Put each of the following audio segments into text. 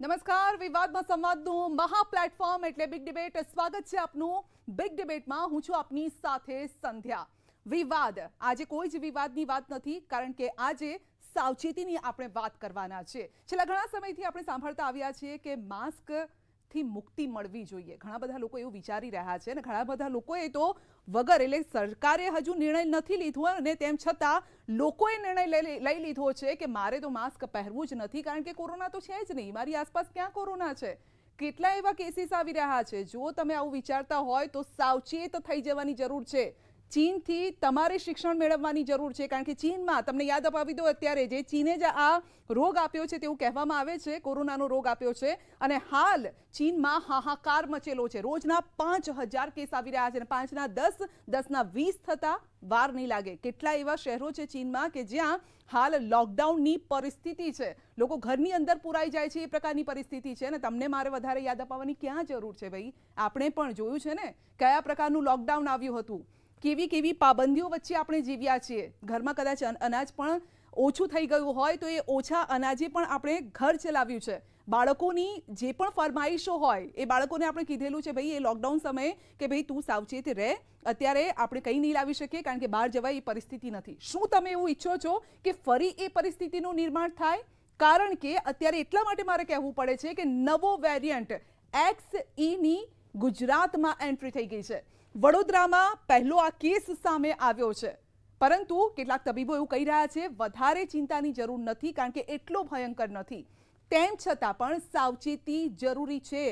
નમસ્કાર વિવાદમાં સંવાદનું મહા પ્લેટફોર્મ એટલે બિગ ડિબેટ સ્વાગત છે આપનું બિગ ડિબેટમાં હું છું આપની સાથે સંધ્યા વિવાદ આજે કોઈ જ વિવાદની વાત નથી કારણ કે આજે સાવચેતીની આપણે વાત કરવાના છે છેલ્લા ઘણા સમયથી આપણે સાંભળતા આવ્યા છીએ કે માસ્ક થી મુક્તિ મળવી જોઈએ ઘણા બધા લોકો એવું વિચારી રહ્યા છે અને ઘણા બધા લોકો એ તો વગર એટલે સરકારે હજુ નિર્ણય નથી લીધો અને તેમ છતાં લોકોએ નિર્ણય લઈ લીધો છે કે મારે તો માસ્ક પહેરવું જ નથી કારણ કે કોરોના તો છે જ નહીં મારી આસપાસ ક્યાં કોરોના છે કેટલા એવા કેસીસ આવી રહ્યા છે જો તમે આવું વિચારતા હોય તો સાવચેત થઈ જવાની જરૂર છે ચીન થી તમારે શિક્ષણ મેળવવાની જરૂર છે કારણ કે ચીનમાં તમને યાદ અપાવી દો અત્યારે જે ચીને જ આ રોગ આપ્યો છે તેવું કહેવામાં આવે છે કોરોનાનો રોગ આપ્યો છે અને હાલ ચીનમાં હાહાકાર મચેલો છે રોજના 5000 કેસ આવી રહ્યા છે અને 5 ના 10 10 ના 20 થતા વાર ન લાગે કેટલા એવા શહેરો છે ચીનમાં કે જ્યાં હાલ લોકડાઉન ની પરિસ્થિતિ છે લોકો ઘરની અંદર પૂરાઈ જાય છે એ પ્રકારની પરિસ્થિતિ છે અને તમને મારે વધારે યાદ અપાવવાની કે જરૂર છે ભાઈ આપણે પણ જોયું છે ને કયા પ્રકારનું લોકડાઉન આવ્યું હતું કેવી કેવી પાબંદીઓ વચ્ચે આપણે જીવ્યા છીએ ઘરમાં કદાચ અનાજ પણ ઓછું થઈ ગયું હોય તો એ ઓછા અનાજે પણ આપણે ઘર ચલાવ્યું છે બાળકોની જે પણ ફરમાઈશો હોય એ બાળકોને આપણે કીધેલું છે ભાઈ એ લોકડાઉન સમયે કે ભાઈ તું સાવચેત રહે અત્યારે આપણે કંઈ નહીં લાવી શકીએ કારણ કે બહાર જવાય એ પરિસ્થિતિ નથી શું તમે એવું ઈચ્છો છો કે ફરી એ પરિસ્થિતિનું નિર્માણ થાય કારણ કે અત્યારે એટલા માટે મારે કહેવું પડે છે કે નવો વેરિયન્ટ એક્સ ઈની ગુજરાતમાં એન્ટ્રી થઈ ગઈ છે વડોદરામાં પહેલો આ કેસ સામે આવ્યો છે પરંતુ કેટલાક તબીબો એવું કહી રહ્યા છે વધારે ચિંતાની જરૂર નથી કારણ કે એટલો ભયંકર નથી તેમ છતાં પણ સાવચેતી જરૂરી છે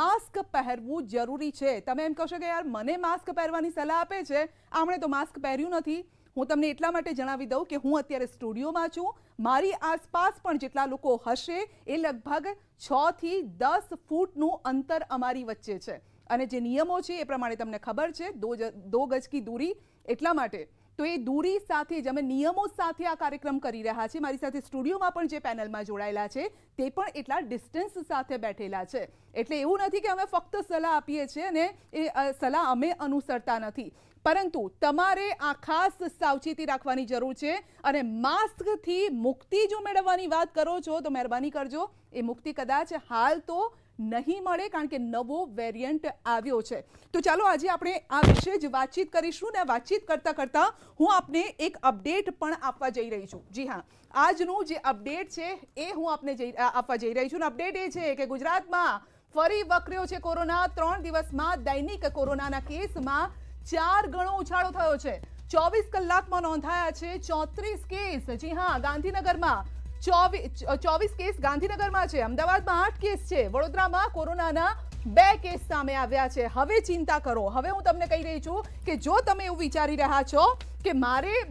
માસ્ક પહેરવું જરૂરી છે તમે એમ કહો કે યાર મને માસ્ક પહેરવાની સલાહ આપે છે આમણે તો માસ્ક પહેર્યું નથી હું તમને એટલા માટે જણાવી દઉં કે હું અત્યારે સ્ટુડિયોમાં છું મારી આસપાસ પણ જેટલા લોકો હશે એ લગભગ 6 થી 10 ફૂટ નું અંતર અમારી વચ્ચે છે અને નિયમો છે એ પ્રમાણે તમને ખબર છે 2 2 ગજની દૂરી એટલા માટે તો એ દૂરી સાથે જ અમે નિયમો સાથે આ કાર્યક્રમ કરી રહ્યા છે મારી સાથે સ્ટુડિયોમાં પણ જે પેનલમાં જોડાયેલા છે તે પણ એટલા ડિસ્ટન્સ સાથે બેઠેલા છે એટલે એવું નથી કે અમે ફક્ત સલાહ આપીએ છે અને એ સલાહ અમે અનુસરતા નથી પરંતુ તમારે આ ખાસ સાવચેતી રાખવાની જરૂર છે અને માસ્ક થી મુક્તિ જો મેળવવાની વાત કરો છો તો મહેરબાની કરજો એ મુક્તિ કદાચ હાલ તો નહીં મળે કારણ કે નવો વેરીયન્ટ આવ્યો છે તો ચાલો આજે આપણે આ વિશે જ વાતચીત કરીશું ને વાતચીત કરતા કરતા હું આપને એક અપડેટ પણ આપવા જઈ રહી છું જી હા આજનો જે અપડેટ છે એ હું આપને આપવા જઈ રહી છું ને અપડેટ એ છે કે ગુજરાતમાં ફરી વકર્યો છે કોરોના 3 દિવસમાં દૈનિક કોરોનાના કેસમાં 4 ગણો ઉછાળો થયો છે 24 કલાકમાં નોંધાયા છે 34 કેસ જી હા ગાંધીનગરમાં 24 24 કેસ ગાંધીનગરમાં છે અમદાવાદમાં 8 કેસ છે વડોદરામાં કોરોનાના 2 કેસ સામે આવ્યા છે હવે ચિંતા કરો હવે હું તમને કહી રહી છું કે જો તમે એવું વિચારી રહ્યા છો કે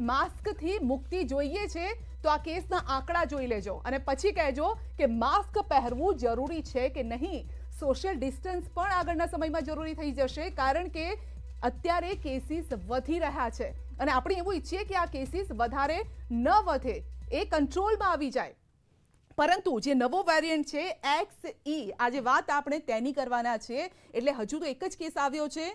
માસ્ક થી મુક્તિ જોઈએ છે તો આ કેસના આંકડા જોઈ લેજો અને પછી કહેજો કે માસ્ક પહેરવું જરૂરી છે કે નહીં સોશિયલ ડિસ્ટન્સ પણ આગળના સમયમાં જરૂરી થઈ જશે કારણ કે અત્યારે કેસીસ વધી રહ્યા છે અને આપણી એવું ઈચ્છા કે આ કેસીસ વધારે ન વધે એ કંટ્રોલમાં આવી જાય પરંતુ જે નવો વેરિયન્ટ છે એક્સ ઈ e, જે વાત આપણે તેની કરવાના છે એટલે હજુ તો એક જ કેસ આવ્યો છે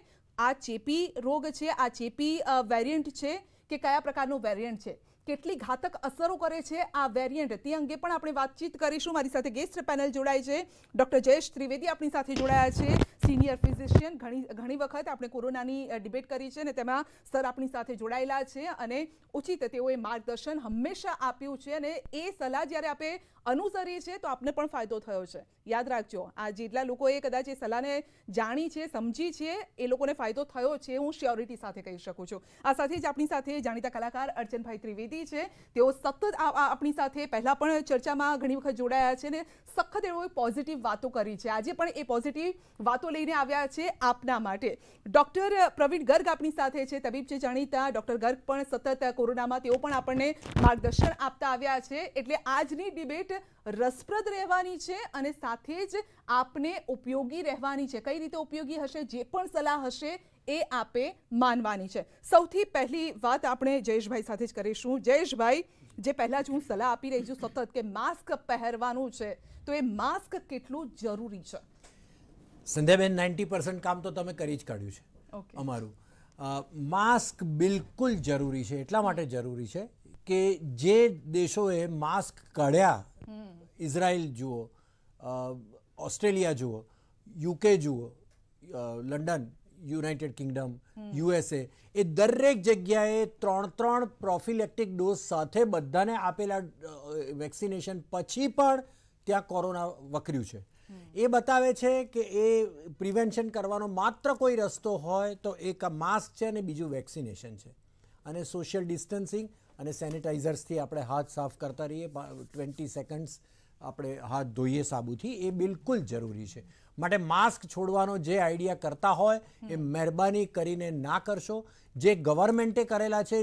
આ ચેપી રોગ છે આ ચેપી વેરિયન્ટ છે કે કયા પ્રકારનો વેરિયન્ટ છે કેટલી ઘાતક અસરો કરે છે આ વેરીયન્ટ tie અંગે પણ આપણે વાતચીત કરીશું મારી સાથે ગેસ્ટ પેનલ જોડાય છે ડોક્ટર જયેશ ત્રિવેદી આપણી સાથે જોડાયા છે સિનિયર ફિઝિશિયન ઘણી ઘણી વખત આપણે કોરોનાની ડિબેટ કરી છે ને તેમાં સર આપણી સાથે જોડાયેલા છે અને ઉચિત તેઓ એ માર્ગદર્શન હંમેશા આપ્યું છે અને એ સલાહ જ્યારે આપણે અનુસરી છે તો આપને પણ ફાયદો થયો છે યાદ રાખજો આ જેટલા લોકો એ કદાચ એ સલાને જાણી છે સમજી છે એ લોકોને ફાયદો થયો છે હું સ્યોરિટી સાથે કહી શકું છું આ સાથે જ આપની સાથે જાણીતા કલાકાર અર્જનભાઈ ત્રિવેદી છે તેઓ સતત આપની સાથે પહેલા પણ ચર્ચામાં ઘણી વખત જોડાયા છે ને સખત એવો પોઝિટિવ વાતો કરી છે આજે પણ એ પોઝિટિવ વાતો લઈને આવ્યા છે આપના માટે ડોક્ટર પ્રવીણ ગર્ગ આપની સાથે છે તબીબ જે જાણીતા ડોક્ટર ગર્ગ પણ સતત કોરોનામાં તેઓ પણ આપણે માર્ગદર્શન આપતા આવ્યા છે એટલે આજની ડિબેટ રસપ્રદ રહેવાની છે અને સાથે જ આપને ઉપયોગી રહેવાની છે કઈ રીતે ઉપયોગી હશે જે પણ સલાહ હશે એ આપે માનવાની છે સૌથી પહેલી વાત આપણે જયેશભાઈ સાથે જ કરીશું જયેશભાઈ જે પહેલાં જ હું સલાહ આપી રહી છું સતત કે માસ્ક પહેરવાનું છે તો એ માસ્ક કેટલું જરૂરી છે સંધ્યાબેન નાઇન્ટી પર્સન્ટ કામ તો તમે કરી જ કાઢ્યું છે અમારું માસ્ક બિલકુલ જરૂરી છે એટલા માટે જરૂરી છે કે જે દેશોએ માસ્ક કાઢ્યા ઇઝરાયલ જુઓ ઓસ્ટ્રેલિયા જુઓ યુકે જુઓ લંડન યુનાઇટેડ કિંગડમ યુએસએ એ દરેક જગ્યાએ ત્રણ ત્રણ પ્રોફિલેક્ટિક ડોઝ સાથે બધાને આપેલા વેક્સિનેશન પછી પણ ત્યાં કોરોના વકર્યું છે એ બતાવે છે કે એ પ્રિવેન્શન કરવાનો માત્ર કોઈ રસ્તો હોય તો એક માસ્ક છે અને બીજું વેક્સિનેશન છે અને સોશિયલ ડિસ્ટન્સિંગ અને સેનિટાઈઝર્સથી આપણે હાથ સાફ કરતા રહીએ ટ્વેન્ટી સેકન્ડ્સ આપણે હાથ ધોઈએ સાબુથી એ બિલકુલ જરૂરી છે માટે માસ્ક છોડવાનો જે આઈડિયા કરતા હોય એ મહેરબાની કરીને ના કરશો જે ગવર્મેન્ટે કરેલા છે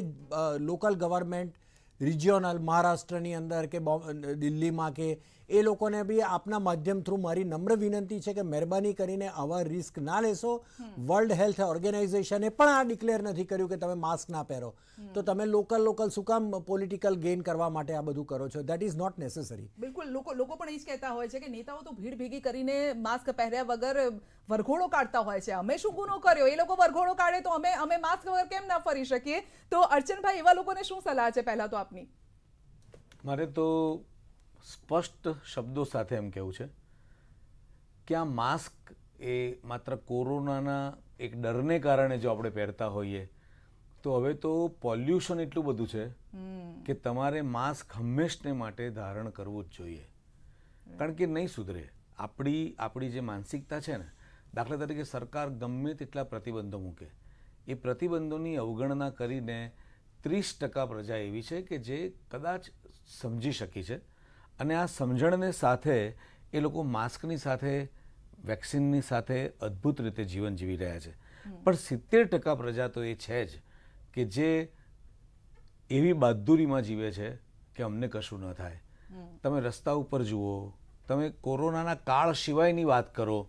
લોકલ ગવર્મેન્ટ રિજિયોનલ મહારાષ્ટ્રની અંદર કે દિલ્હીમાં કે એ લોકોને બી આપના માધ્યમ થ્રુ મારી નમ્ર વિનંતી છે કે મહેરબાની કરીને આવા રિસ્ક ના લેશો વર્લ્ડ હેલ્થ ઓર્ગેનાઇઝેશને પણ આ ડિક્લેર નથી કર્યું કે તમે માસ્ક ના પહેરો તો તમે લોકલ લોકલ શું કામ પોલિટિકલ ગેઇન કરવા માટે આ બધું કરો છો દેટ ઇઝ નોટ નેસેસરી બિલકુલ લોકો લોકો પણ એ જ કહેતા હોય છે કે નેતાઓ તો ભીડ ભેગી કરીને માસ્ક પહેર્યા વગર વરઘોડો કાઢતા હોય છે અમે શું ગુનો કર્યો એ લોકો વરઘોડો કાઢે તો અમે અમે માસ્ક વગર કેમ ના ફરી શકીએ તો અર્ચનભાઈ એવા લોકોને શું સલાહ છે પહેલા તો આપની મારે તો સ્પષ્ટ શબ્દો સાથે એમ કહેવું છે કે આ માસ્ક એ માત્ર કોરોનાના એક ડરને કારણે જો આપણે પહેરતા હોઈએ તો હવે તો પોલ્યુશન એટલું બધું છે કે તમારે માસ્ક હંમેશને માટે ધારણ કરવું જ જોઈએ કારણ કે નહીં સુધરે આપણી આપણી જે માનસિકતા છે ને દાખલા તરીકે સરકાર ગમે તેટલા પ્રતિબંધો મૂકે એ પ્રતિબંધોની અવગણના કરીને ત્રીસ ટકા પ્રજા એવી છે કે જે કદાચ સમજી શકી છે અને આ સમજણને સાથે એ લોકો માસ્કની સાથે વેક્સિનની સાથે અદ્ભુત રીતે જીવન જીવી રહ્યા છે પણ સિત્તેર ટકા પ્રજા તો એ છે જ કે જે એવી બહાદુરીમાં જીવે છે કે અમને કશું ન થાય તમે રસ્તા ઉપર જુઓ તમે કોરોનાના કાળ સિવાયની વાત કરો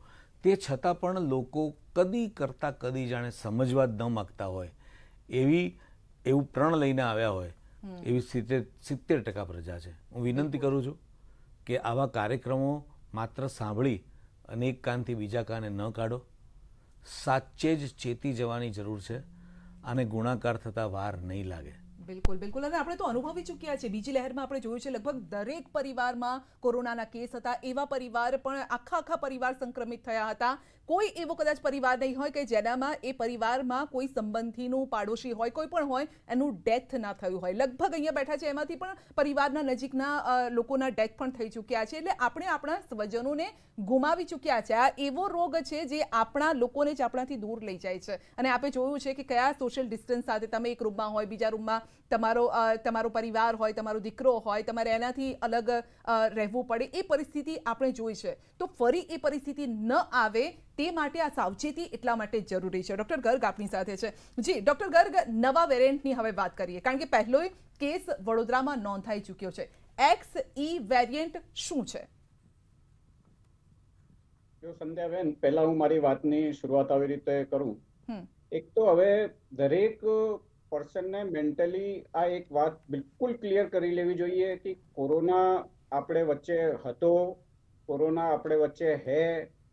તે છતાં પણ લોકો કદી કરતાં કદી જાણે સમજવા ન માગતા હોય એવી એવું પ્રણ લઈને આવ્યા હોય એવી સિત્તેર સિત્તેર ટકા પ્રજા છે હું વિનંતી કરું છું કે આવા કાર્યક્રમો માત્ર સાંભળી અને એક કાનથી બીજા કાને ન કાઢો સાચે જ ચેતી જવાની જરૂર છે અને ગુણાકાર થતા વાર નહીં લાગે બિલકુલ બિલકુલ અને આપણે તો અનુભવી ચૂક્યા છે બીજી લહેરમાં આપણે જોયું છે લગભગ દરેક પરિવારમાં કોરોનાના કેસ હતા એવા પરિવાર પણ આખા આખા પરિવાર સંક્રમિત થયા હતા કોઈ એવો કદાચ પરિવાર નહીં હોય કે જેનામાં એ પરિવારમાં કોઈ સંબંધીનું પાડોશી હોય કોઈ પણ હોય એનું ડેથ ના થયું હોય લગભગ અહીંયા બેઠા છે એમાંથી પણ પરિવારના નજીકના લોકોના ડેથ પણ થઈ ચૂક્યા છે એટલે આપણે આપણા સ્વજનોને ગુમાવી ચૂક્યા છે આ એવો રોગ છે જે આપણા લોકોને જ આપણાથી દૂર લઈ જાય છે અને આપણે જોયું છે કે કયા સોશિયલ ડિસ્ટન્સ સાથે તમે એક રૂમમાં હોય બીજા રૂમમાં તમારો તમારો પરિવાર હોય તમારો દીકરો હોય તમારે એનાથી અલગ રહેવું પડે એ પરિસ્થિતિ આપણે જોઈ છે તો ફરી એ પરિસ્થિતિ ન આવે તે માટે આ સાવચેતી એટલા માટે જરૂરી છે ડૉક્ટર ગર્ગ આપની સાથે છે જી ડૉક્ટર ગર્ગ નવા વેરિયન્ટની હવે વાત કરીએ કારણ કે પહેલો કેસ વડોદરામાં નોંધાઈ ચૂક્યો છે એક્સ ઈ વેરિયન્ટ શું છે જો સંધ્યાબેન પહેલા હું મારી વાતની શરૂઆત આવી રીતે કરું એક તો હવે દરેક પર્સનને મેન્ટલી આ એક વાત બિલકુલ ક્લિયર કરી લેવી જોઈએ કે કોરોના આપણે વચ્ચે હતો કોરોના આપણે વચ્ચે હે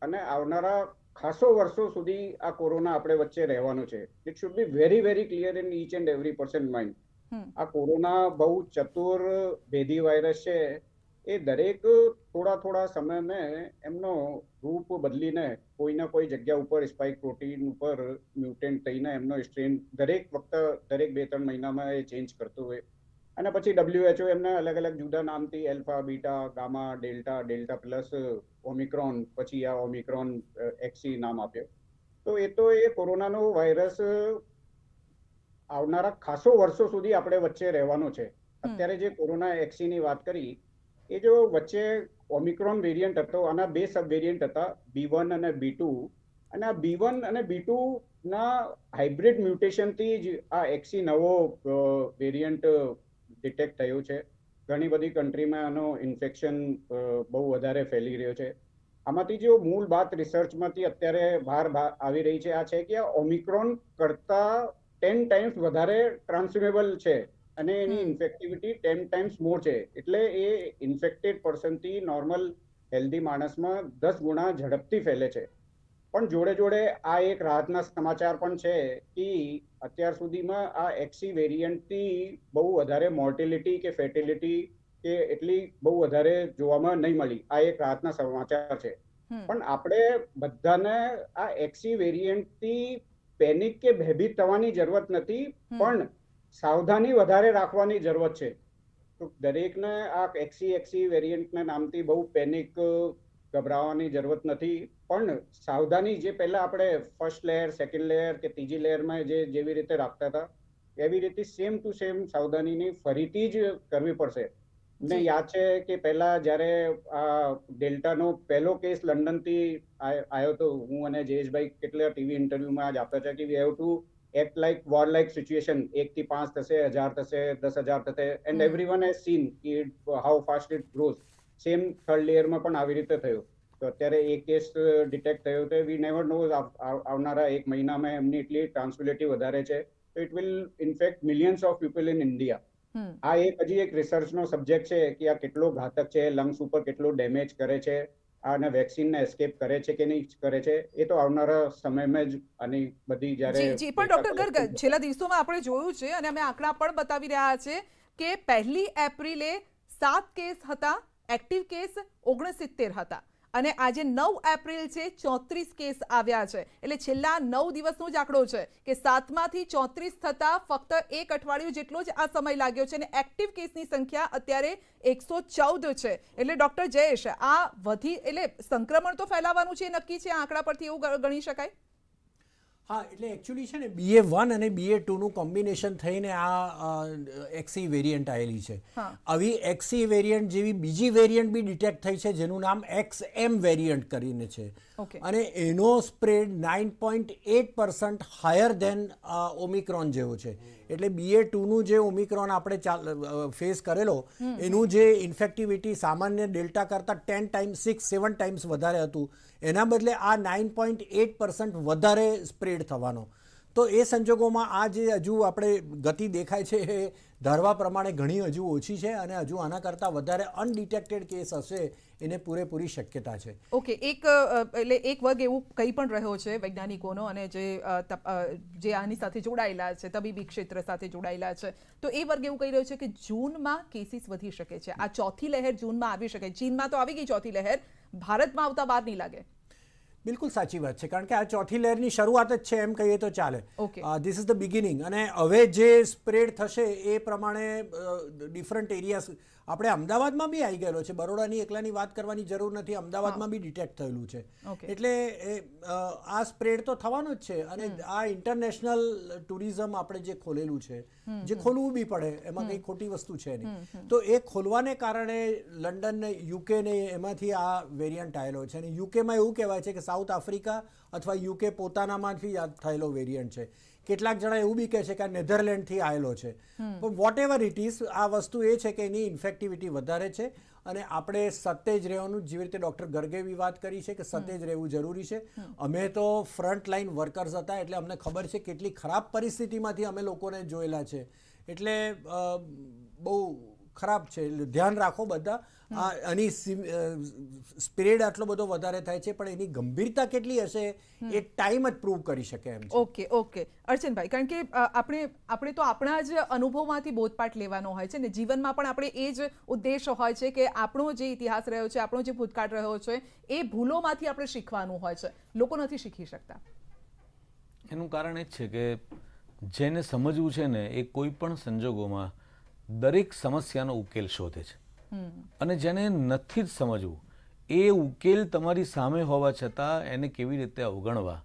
અને આવનારા ખાસો વર્ષો સુધી આ કોરોના આપણે વચ્ચે રહેવાનું છે it should be very very clear in each and every person mind આ કોરોના બહુ ચતુર ભેદી વાયરસ છે એ દરેક થોડા થોડા સમયમાં એમનો રૂપ બદલીને કોઈ ના કોઈ જગ્યા ઉપર સ્પાઇક પ્રોટીન ઉપર મ્યુટેન્ટ થઈને એમનો સ્ટ્રેન દરેક વખત દરેક બે ત્રણ મહિનામાં એ ચેન્જ કરતો હોય અને પછી ડબલ્યુએચઓ એમના અલગ અલગ જુદા નામથી alpha beta gamma delta delta plus omicron પછી આ ઓમિક્રોન એક્સી નામ આપ્યો તો એ તો એ કોરોનાનો વાયરસ આવનારા ખાસો વર્ષો સુધી આપણે વચ્ચે રહેવાનો છે અત્યારે જે કોરોના એક્સીની વાત કરી એ જો વચ્ચે ઓમિક્રોન વેરિયન્ટ હતો આના બે સબ વેરિયન્ટ હતા બી વન અને બી ટુ અને આ બી વન અને બી ટુ ના હાઇબ્રિડ મ્યુટેશનથી જ આ એક્સી નવો વેરિયન્ટ ડિટેક્ટ થયું છે ઘણી બધી કન્ટ્રીમાં આનો ઇન્ફેક્શન બહુ વધારે ફેલી રહ્યો છે આમાંથી જો મૂળ વાત રિસર્ચમાંથી અત્યારે બહાર આવી રહી છે આ છે કે ઓમિક્રોન કરતા ટેન ટાઈમ્સ વધારે ટ્રાન્સમિબલ છે અને એની ઇન્ફેક્ટિવિટી ટેન ટાઈમ્સ મોર છે એટલે એ ઇન્ફેક્ટેડ પર્સનથી નોર્મલ હેલ્ધી માણસમાં દસ ગુણા ઝડપથી ફેલે છે પણ જોડે જોડે આ એક રાહતના સમાચાર પણ છે કે અત્યાર સુધીમાં આ એક્સી વેરિયન્ટથી બહુ વધારે મોર્ટિલિટી કે ફેટિલિટી કે એટલી બહુ વધારે જોવામાં નહીં મળી આ એક રાહતના સમાચાર છે પણ આપણે બધાને આ એક્સી વેરિયન્ટથી પેનિક કે ભયભીત થવાની જરૂરત નથી પણ સાવધાની વધારે રાખવાની જરૂરત છે તો દરેકને આ એક્સી એક્સી વેરિયન્ટના નામથી બહુ પેનિક ગભરાવાની જરૂરત નથી પણ સાવધાની જે પહેલા આપણે ફર્સ્ટ લેયર સેકન્ડ લેયર કે ત્રીજી લેયરમાં જે જેવી રીતે રાખતા હતા એવી રીતે સેમ ટુ સેમ સાવધાનીની ફરીથી જ કરવી પડશે મને યાદ છે કે પહેલા જ્યારે આ ડેલ્ટાનો પહેલો કેસ લંડનથી આવ્યો તો હું અને જયેશભાઈ કેટલા ટીવી ઇન્ટરવ્યુમાં જ આપતા હતા કે we have to act like war like situation એક થી પાંચ થશે હજાર થશે દસ હજાર થશે and every one has seen how fast it grows same third લેયરમાં પણ આવી રીતે થયું તો અત્યારે એ કેસ ડિટેક્ટ થયો તો વી નેવર નોઝ આવનારા એક મહિનામાં એમની એટલી ટ્રાન્સબિલિટી વધારે છે તો it will infect millions of people in India આ એક હજી એક રિસર્ચનો સબ્જેક્ટ છે કે આ કેટલો ઘાતક છે લંગ્સ ઉપર કેટલો ડેમેજ કરે છે આને વેક્સિનને એસ્કેપ કરે છે કે નહીં કરે છે એ તો આવનારા સમયમાં જ આની બધી જ્યારે જી પણ ડોક્ટર ગર્ગ છેલ્લા દિવસોમાં આપણે જોયું છે અને અમે આંકડા પણ બતાવી રહ્યા છે કે પહેલી એપ્રિલે સાત કેસ હતા એક્ટિવ કેસ 69 હતો અને આજે 9 એપ્રિલ સે 34 કેસ આવ્યા છે એટલે છેલ્લા 9 દિવસનો જ આંકડો છે કે 7 માંથી 34 થતા ફક્ત એક અઠવાડિયું જેટલો જ આ સમય લાગ્યો છે અને એક્ટિવ કેસની સંખ્યા અત્યારે 114 છે એટલે ડોક્ટર જયેશ આ વધી એટલે સંક્રમણ તો ફેલાવાનું છે नक्की છે આંકડા પરથી એવું ગણી શકાય હા એટલે એકચ્યુઅલી છે ને બીએ વન અને બીએ ટુનું કોમ્બિનેશન થઈને આ એક્સી વેરિયન્ટ આવેલી છે આવી એક્સી વેરિયન્ટ e જેવી બીજી વેરિયન્ટ બી ડિટેક્ટ થઈ છે જેનું નામ એક્સ એમ વેરિયન્ટ કરીને છે અને એનો spread nine point eight percent higher than omicron જેવો છે એટલે બીએ ટુનું જે ઓમિક્રોન આપણે ફેસ કરેલો એનું જે ઇન્ફેક્ટિવિટી સામાન્ય ડેલ્ટા કરતાં ten time six seven times વધારે હતું એના બદલે આ નાઇન પોઈન્ટ એટ પર્સન્ટ વધારે સ્પ્રેડ થવાનો તો એ સંજોગોમાં આ જે હજુ આપણે ગતિ દેખાય છે એ ધારવા પ્રમાણે ઘણી હજુ ઓછી છે અને હજુ આના કરતાં વધારે અનડિટેક્ટેડ કેસ હશે એને પૂરેપૂરી શક્યતા છે ઓકે એક એટલે એક વર્ગ એવું કંઈ પણ રહ્યો છે વૈજ્ઞાનિકોનો અને જે જે આની સાથે જોડાયેલા છે તબીબી ક્ષેત્ર સાથે જોડાયેલા છે તો એ વર્ગ એવું કહી રહ્યો છે કે જૂનમાં કેસીસ વધી શકે છે આ ચોથી લહેર જૂનમાં આવી શકે ચીનમાં તો આવી ગઈ ચોથી લહેર ભારતમાં આવતા બાર નહીં લાગે બિલકુલ સાચી વાત છે કારણ કે આ ચોથી લહેરની શરૂઆત જ છે એમ કહીએ તો ચાલે ધીસ ઇઝ ધ બિગિનિંગ અને હવે જે સ્પ્રેડ થશે એ પ્રમાણે ડિફરન્ટ એરિયા આપણે અમદાવાદમાં બી આવી ગયેલો છે બરોડાની એકલાની વાત કરવાની જરૂર નથી અમદાવાદમાં બી ડિટેક્ટ થયેલું છે એટલે આ સ્પ્રેડ તો થવાનો જ છે અને આ ઇન્ટરનેશનલ ટુરિઝમ આપણે જે ખોલેલું છે જે ખોલવું બી પડે એમાં કઈ ખોટી વસ્તુ છે નહીં તો એ ખોલવાને કારણે લંડન ને યુકે ને એમાંથી આ વેરિયન્ટ આવેલો છે અને યુકેમાં એવું કહેવાય છે કે સાઉથ આફ્રિકા અથવા યુકે પોતાનામાંથી થયેલો વેરિયન્ટ છે કેટલાક જણા એવું બી કહે છે કે આ નેધરલેન્ડથી આવેલો છે પણ વોટ એવર ઇટ ઇઝ આ વસ્તુ એ છે કે એની ઇન્ફેક્ટિવિટી વધારે છે અને આપણે સત્તે જ રહેવાનું જેવી રીતે ડૉક્ટર ગર્ગે વાત કરી છે કે સત્તે જ રહેવું જરૂરી છે અમે તો ફ્રન્ટ લાઇન વર્કર્સ હતા એટલે અમને ખબર છે કેટલી ખરાબ પરિસ્થિતિમાંથી અમે લોકોને જોયેલા છે એટલે બહુ ખરાબ છે એટલે ધ્યાન રાખો બધા આ આની સ્પ્રેડ આટલો બધો વધારે થાય છે પણ એની ગંભીરતા કેટલી હશે એ ટાઈમ જ પ્રૂવ કરી શકે એમ ઓકે ઓકે અર્ચનભાઈ કારણ કે આપણે આપણે તો આપણા જ અનુભવમાંથી બોધપાઠ લેવાનો હોય છે ને જીવનમાં પણ આપણે એ જ ઉદ્દેશ હોય છે કે આપણો જે ઇતિહાસ રહ્યો છે આપણો જે ભૂતકાળ રહ્યો છે એ ભૂલોમાંથી આપણે શીખવાનું હોય છે લોકો નથી શીખી શકતા એનું કારણ એ જ છે કે જેને સમજવું છે ને એ કોઈ પણ સંજોગોમાં દરેક સમસ્યાનો ઉકેલ શોધે છે અને જેને નથી જ સમજવું એ ઉકેલ તમારી સામે હોવા છતાં એને કેવી રીતે અવગણવા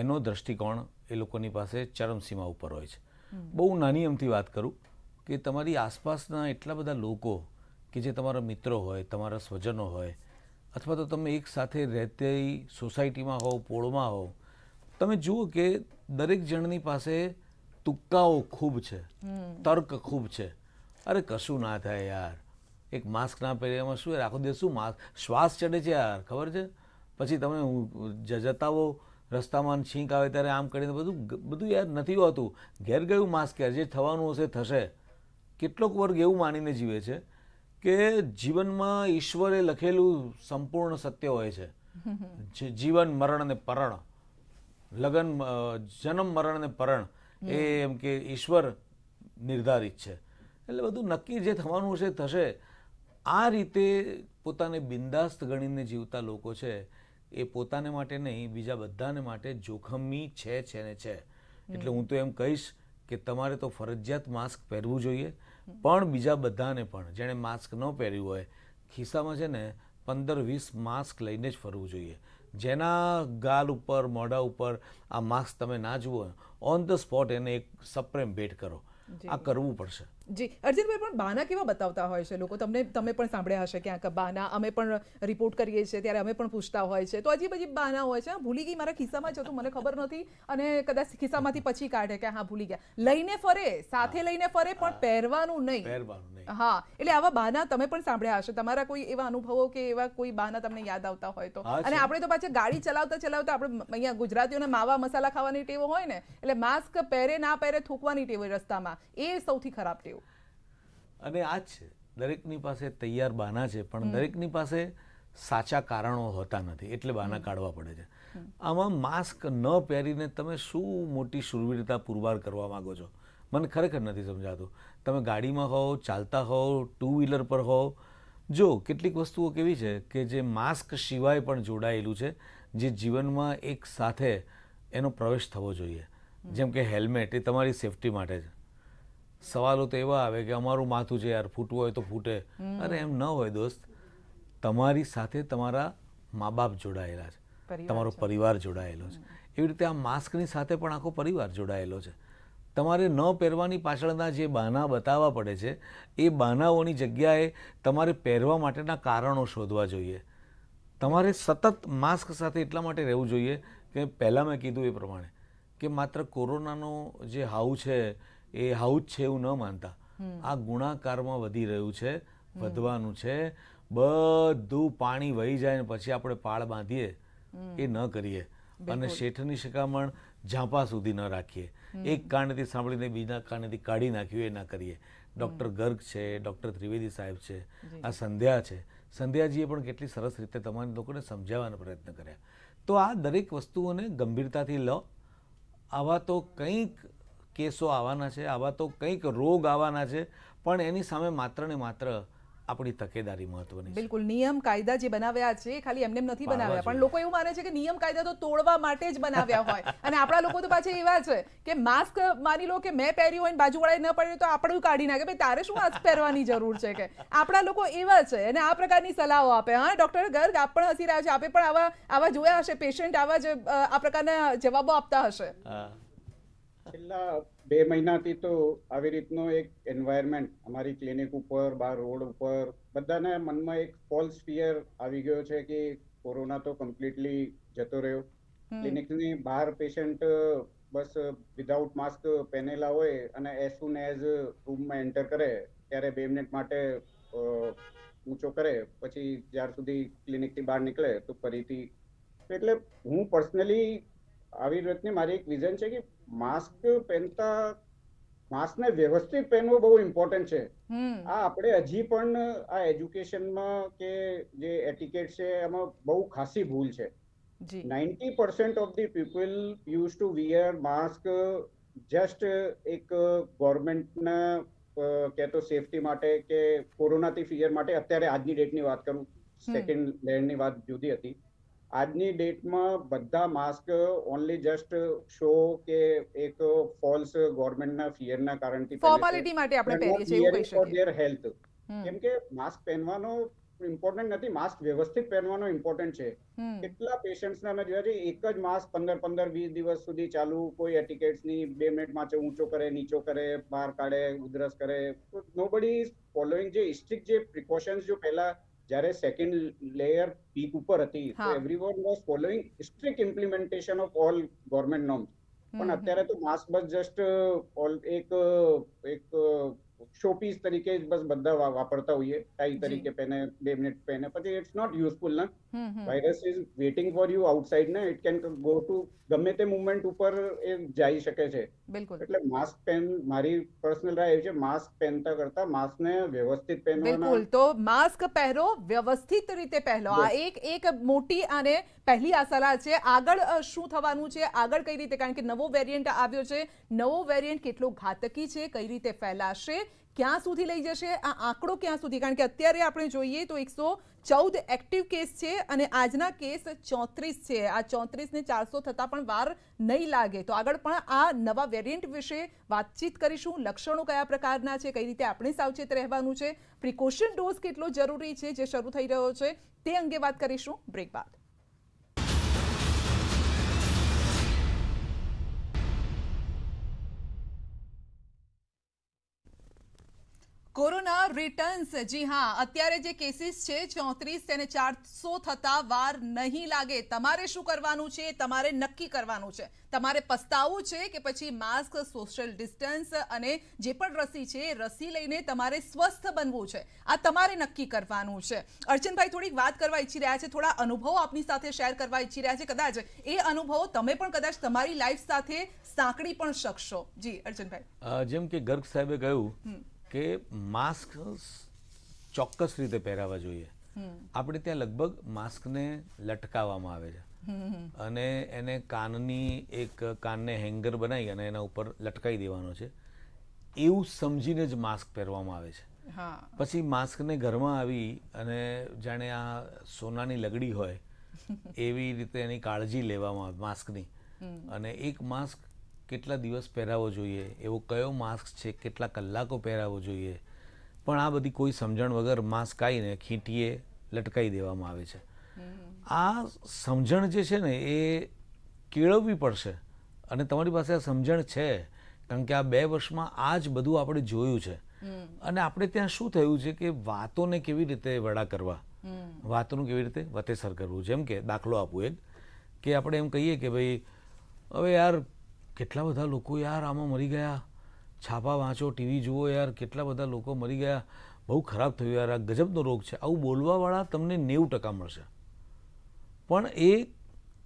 એનો દ્રષ્ટિકોણ એ લોકોની પાસે ચરમસીમા ઉપર હોય છે બહુ નાની એમથી વાત કરું કે તમારી આસપાસના એટલા બધા લોકો કે જે તમારા મિત્રો હોય તમારા સ્વજનો હોય અથવા તો તમે એક સાથે રહેતી સોસાયટીમાં હોવ પોળમાં હોવ તમે જુઓ કે દરેક જણની પાસે તુક્કાઓ ખૂબ છે તર્ક ખૂબ છે અરે કશું ના થાય યાર એક માસ્ક ના પહેરે શું આખો દિવસ શું માસ્ક શ્વાસ ચડે છે યાર ખબર છે પછી તમે જતાવો રસ્તામાં છીંક આવે ત્યારે આમ કરીને બધું બધું યાર નથી હોતું ઘેર ગયું માસ્ક યાર જે થવાનું હશે થશે કેટલોક વર્ગ એવું માનીને જીવે છે કે જીવનમાં ઈશ્વરે લખેલું સંપૂર્ણ સત્ય હોય છે જીવન મરણ અને પરણ લગ્ન જન્મ મરણ અને પરણ એ એમ કે ઈશ્વર નિર્ધારિત છે એટલે બધું નક્કી જે થવાનું છે થશે આ રીતે પોતાને બિંદાસ્ત ગણીને જીવતા લોકો છે એ પોતાને માટે નહીં બીજા બધાને માટે જોખમી છે છે ને છે એટલે હું તો એમ કહીશ કે તમારે તો ફરજિયાત માસ્ક પહેરવું જોઈએ પણ બીજા બધાને પણ જેણે માસ્ક ન પહેર્યું હોય ખિસ્સામાં છે ને પંદર વીસ માસ્ક લઈને જ ફરવું જોઈએ જેના ગાલ ઉપર મોઢા ઉપર આ માસ્ક તમે ના જુઓ ઓન ધ સ્પોટ એને એક સપ્રેમ ભેટ કરો આ કરવું પડશે જી અર્જિતભાઈ પણ બાના કેવા બતાવતા હોય છે લોકો તમને તમે પણ સાંભળ્યા હશે ક્યાંક બાના અમે પણ રિપોર્ટ કરીએ છીએ ત્યારે અમે પણ પૂછતા હોય છે તો અજીબ અજીબ બાના હોય છે ભૂલી ગઈ મારા ખિસ્સામાં જતું મને ખબર નથી અને કદાચ ખિસ્સામાંથી પછી કાઢે કે હા ભૂલી ગયા લઈને ફરે સાથે લઈને ફરે પણ પહેરવાનું નહીં હા એટલે આવા બાના તમે પણ સાંભળ્યા હશે તમારા કોઈ એવા અનુભવો કે એવા કોઈ બાના તમને યાદ આવતા હોય તો અને આપણે તો પાછા ગાડી ચલાવતા ચલાવતા આપણે અહીંયા ગુજરાતીઓને માવા મસાલા ખાવાની ટેવ હોય ને એટલે માસ્ક પહેરે ના પહેરે થૂકવાની ટેવ રસ્તામાં એ સૌથી ખરાબ ટેવ અને આ જ છે દરેકની પાસે તૈયાર બાના છે પણ દરેકની પાસે સાચા કારણો હોતા નથી એટલે બાના કાઢવા પડે છે આમાં માસ્ક ન પહેરીને તમે શું મોટી સુરવીરતા પુરવાર કરવા માગો છો મને ખરેખર નથી સમજાતું તમે ગાડીમાં હોવ ચાલતા હોવ ટુ વ્હીલર પર હોવ જો કેટલીક વસ્તુઓ કેવી છે કે જે માસ્ક સિવાય પણ જોડાયેલું છે જે જીવનમાં એક સાથે એનો પ્રવેશ થવો જોઈએ જેમ કે હેલ્મેટ એ તમારી સેફટી માટે છે સવાલો તો એવા આવે કે અમારું માથું છે યાર ફૂટવું હોય તો ફૂટે અરે એમ ન હોય દોસ્ત તમારી સાથે તમારા મા બાપ જોડાયેલા છે તમારો પરિવાર જોડાયેલો છે એવી રીતે આ માસ્કની સાથે પણ આખો પરિવાર જોડાયેલો છે તમારે ન પહેરવાની પાછળના જે બહાના બતાવવા પડે છે એ બાનાઓની જગ્યાએ તમારે પહેરવા માટેના કારણો શોધવા જોઈએ તમારે સતત માસ્ક સાથે એટલા માટે રહેવું જોઈએ કે પહેલાં મેં કીધું એ પ્રમાણે કે માત્ર કોરોનાનો જે હાવ છે એ હાઉસ છે એવું ન માનતા આ ગુણાકારમાં વધી રહ્યું છે વધવાનું છે બધું પાણી વહી જાય ને પછી આપણે પાળ બાંધીએ એ ન કરીએ અને શેઠની શિકામણ ઝાંપા સુધી ન રાખીએ એક કારણથી સાંભળીને બીજા કારણથી કાઢી નાખ્યું એ ના કરીએ ડૉક્ટર ગર્ગ છે ડૉક્ટર ત્રિવેદી સાહેબ છે આ સંધ્યા છે સંધ્યાજીએ પણ કેટલી સરસ રીતે તમામ લોકોને સમજાવવાનો પ્રયત્ન કર્યા તો આ દરેક વસ્તુઓને ગંભીરતાથી લો આવા તો કંઈક કેસો આવવાના છે આવા તો કંઈક રોગ આવવાના છે પણ એની સામે માત્ર ને માત્ર આપણી તકેદારી મહત્વની બિલકુલ નિયમ કાયદા જે બનાવ્યા છે ખાલી એમને નથી બનાવ્યા પણ લોકો એવું માને છે કે નિયમ કાયદા તો તોડવા માટે જ બનાવ્યા હોય અને આપણા લોકો તો પાછા એવા છે કે માસ્ક માની લો કે મેં પહેર્યું હોય બાજુવાળાએ ન પડ્યું તો આપણું કાઢી નાખે ભાઈ તારે શું માસ્ક પહેરવાની જરૂર છે કે આપણા લોકો એવા છે અને આ પ્રકારની સલાહો આપે હા ડોક્ટર ગર્ગ આપ પણ હસી રહ્યા છે આપે પણ આવા આવા જોયા હશે પેશન્ટ આવા જ આ પ્રકારના જવાબો આપતા હશે છેલ્લા બે મહિનાથી તો આવી રીતનો એક એન્વાયરમેન્ટ અમારી ક્લિનિક ઉપર બહાર રોડ ઉપર બધાના મનમાં એક ફોલ્સ ફિયર આવી ગયો છે કે કોરોના તો કમ્પ્લીટલી જતો રહ્યો ક્લિનિકની બહાર પેશન્ટ બસ વિધાઉટ માસ્ક પહેરેલા હોય અને એઝ સુન એઝ રૂમમાં એન્ટર કરે ત્યારે બે મિનિટ માટે ઊંચો કરે પછી જ્યાર સુધી ક્લિનિકથી બહાર નીકળે તો ફરીથી એટલે હું પર્સનલી આવી રીતની મારી એક વિઝન છે કે માસ્ક પહેરતા ને વ્યવસ્થિત પહેરવું બહુ ઇમ્પોર્ટન્ટ છે આ આપણે હજી પણ આ એજ્યુકેશનમાં કે જે એટિકેટ છે એમાં બહુ ખાસી ભૂલ છે ninety percent of the people use to wear mask just એક ગવર્મેન્ટના કહેતો સેફટી માટે કે કોરોનાથી ફિયર માટે અત્યારે આજની ડેટની વાત કરું સેકન્ડ લેયરની વાત જુદી હતી આજની ડેટમાં બધા માસ્ક ઓનલી જસ્ટ શો કે એક ફોલ્સ ગવર્મેન્ટના ફિયરના કારણથી ફોર્માલિટી માટે આપણે પહેરીએ છીએ એવું કહી શકીએ ધેર હેલ્થ કેમ કે માસ્ક પહેરવાનો ઇમ્પોર્ટન્ટ નથી માસ્ક વ્યવસ્થિત પહેરવાનો ઇમ્પોર્ટન્ટ છે કેટલા પેશન્ટ્સના મેં જોયા છે એક જ માસ્ક પંદર પંદર વીસ દિવસ સુધી ચાલુ કોઈ એટિકેટ્સની બે મિનિટ માં ઊંચો કરે નીચો કરે બહાર કાઢે ઉધરસ કરે નો બડી ફોલોઈંગ જે સ્ટ્રિક્ટ જે પ્રિકોશન્સ જો પહેલા જ્યારે સેકન્ડ લેયર પીક ઉપર હતી તો everyone was following strict implementation of all government norms પણ અત્યારે તો માસ્ક બસ જસ્ટ ઓલ એક એક શોપીસ તરીકે બસ બધા વાપરતા હોઈએ ટાઈ તરીકે પહેને બે મિનિટ પહેને પછી ઇટ્સ નોટ યુઝફુલ ના virus is waiting for you outside ને ઇટ કેન ગો ટુ ગમે તે મુવમેન્ટ ઉપર એ જઈ શકે છે એટલે માસ્ક પહેન મારી પર્સનલ રાય છે માસ્ક પહેનતા કરતા માસ્ક ને વ્યવસ્થિત પહેરવાના બિલકુલ તો માસ્ક પહેરો વ્યવસ્થિત રીતે પહેરો આ એક એક મોટી અને પહેલી આ સલાહ છે આગળ શું થવાનું છે આગળ કઈ રીતે કારણ કે નવો વેરિયન્ટ આવ્યો છે નવો વેરિયન્ટ કેટલો ઘાતકી છે કઈ રીતે ફેલાશે ક્યા સુધી લઈ જશે આ આંકડા ક્યા સુધી કારણ કે અત્યારે આપણે જોઈએ તો 114 એક્ટિવ કેસ છે અને આજનો કેસ 34 છે આ 34 ને 400 થતા પણ વાર નઈ લાગે તો આગળ પણ આ નવા વેરીયન્ટ વિશે વાતચીત કરીશું લક્ષણો કયા પ્રકારના છે કઈ રીતે આપણે સાવચેત રહેવાનું છે પ્રિકોશન ડોઝ કેટલો જરૂરી છે જે શરૂ થઈ રહ્યો છે તે અંગે વાત કરીશું બ્રેક બાદ કોરોના રિટર્ન્સ જી હા અત્યારે જે કેસીસ છે ચોત્રીસ તેને ચારસો થતા વાર નહીં લાગે તમારે શું કરવાનું છે તમારે નક્કી કરવાનું છે તમારે પસ્તાવવું છે કે પછી માસ્ક સોશિયલ ડિસ્ટન્સ અને જે પણ રસી છે રસી લઈને તમારે સ્વસ્થ બનવું છે આ તમારે નક્કી કરવાનું છે અર્જનભાઈ થોડીક વાત કરવા ઈચ્છી રહ્યા છે થોડા અનુભવો આપની સાથે શેર કરવા ઈચ્છી રહ્યા છે કદાચ એ અનુભવો તમે પણ કદાચ તમારી લાઈફ સાથે સાંકળી પણ શકશો જી અર્જનભાઈ જેમ કે ગર્ગ સાહેબે કહ્યું કે માસ્ક ચોક્કસ રીતે પહેરાવા જોઈએ આપણે ત્યાં લગભગ માસ્કને લટકાવવામાં આવે છે અને એને કાનની એક કાનને હેંગર બનાવી અને એના ઉપર લટકાઈ દેવાનો છે એવું સમજીને જ માસ્ક પહેરવામાં આવે છે પછી માસ્કને ઘરમાં આવી અને જાણે આ સોનાની લગડી હોય એવી રીતે એની કાળજી લેવામાં આવે માસ્કની અને એક માસ્ક કેટલા દિવસ પહેરાવવો જોઈએ એવો કયો માસ્ક છે કેટલા કલાકો પહેરાવવો જોઈએ પણ આ બધી કોઈ સમજણ વગર માસ્ક આવીને ખીંટીએ લટકાવી દેવામાં આવે છે આ સમજણ જે છે ને એ કેળવવી પડશે અને તમારી પાસે આ સમજણ છે કારણ કે આ બે વર્ષમાં આ જ બધું આપણે જોયું છે અને આપણે ત્યાં શું થયું છે કે વાતોને કેવી રીતે વડા કરવા વાતોનું કેવી રીતે વતેસર કરવું જેમ કે દાખલો આપવું એક કે આપણે એમ કહીએ કે ભાઈ હવે યાર કેટલા બધા લોકો યાર આમાં મરી ગયા છાપા વાંચો ટીવી જુઓ યાર કેટલા બધા લોકો મરી ગયા બહુ ખરાબ થયું યાર આ ગજબનો રોગ છે આવું બોલવાવાળા તમને નેવું ટકા મળશે પણ એ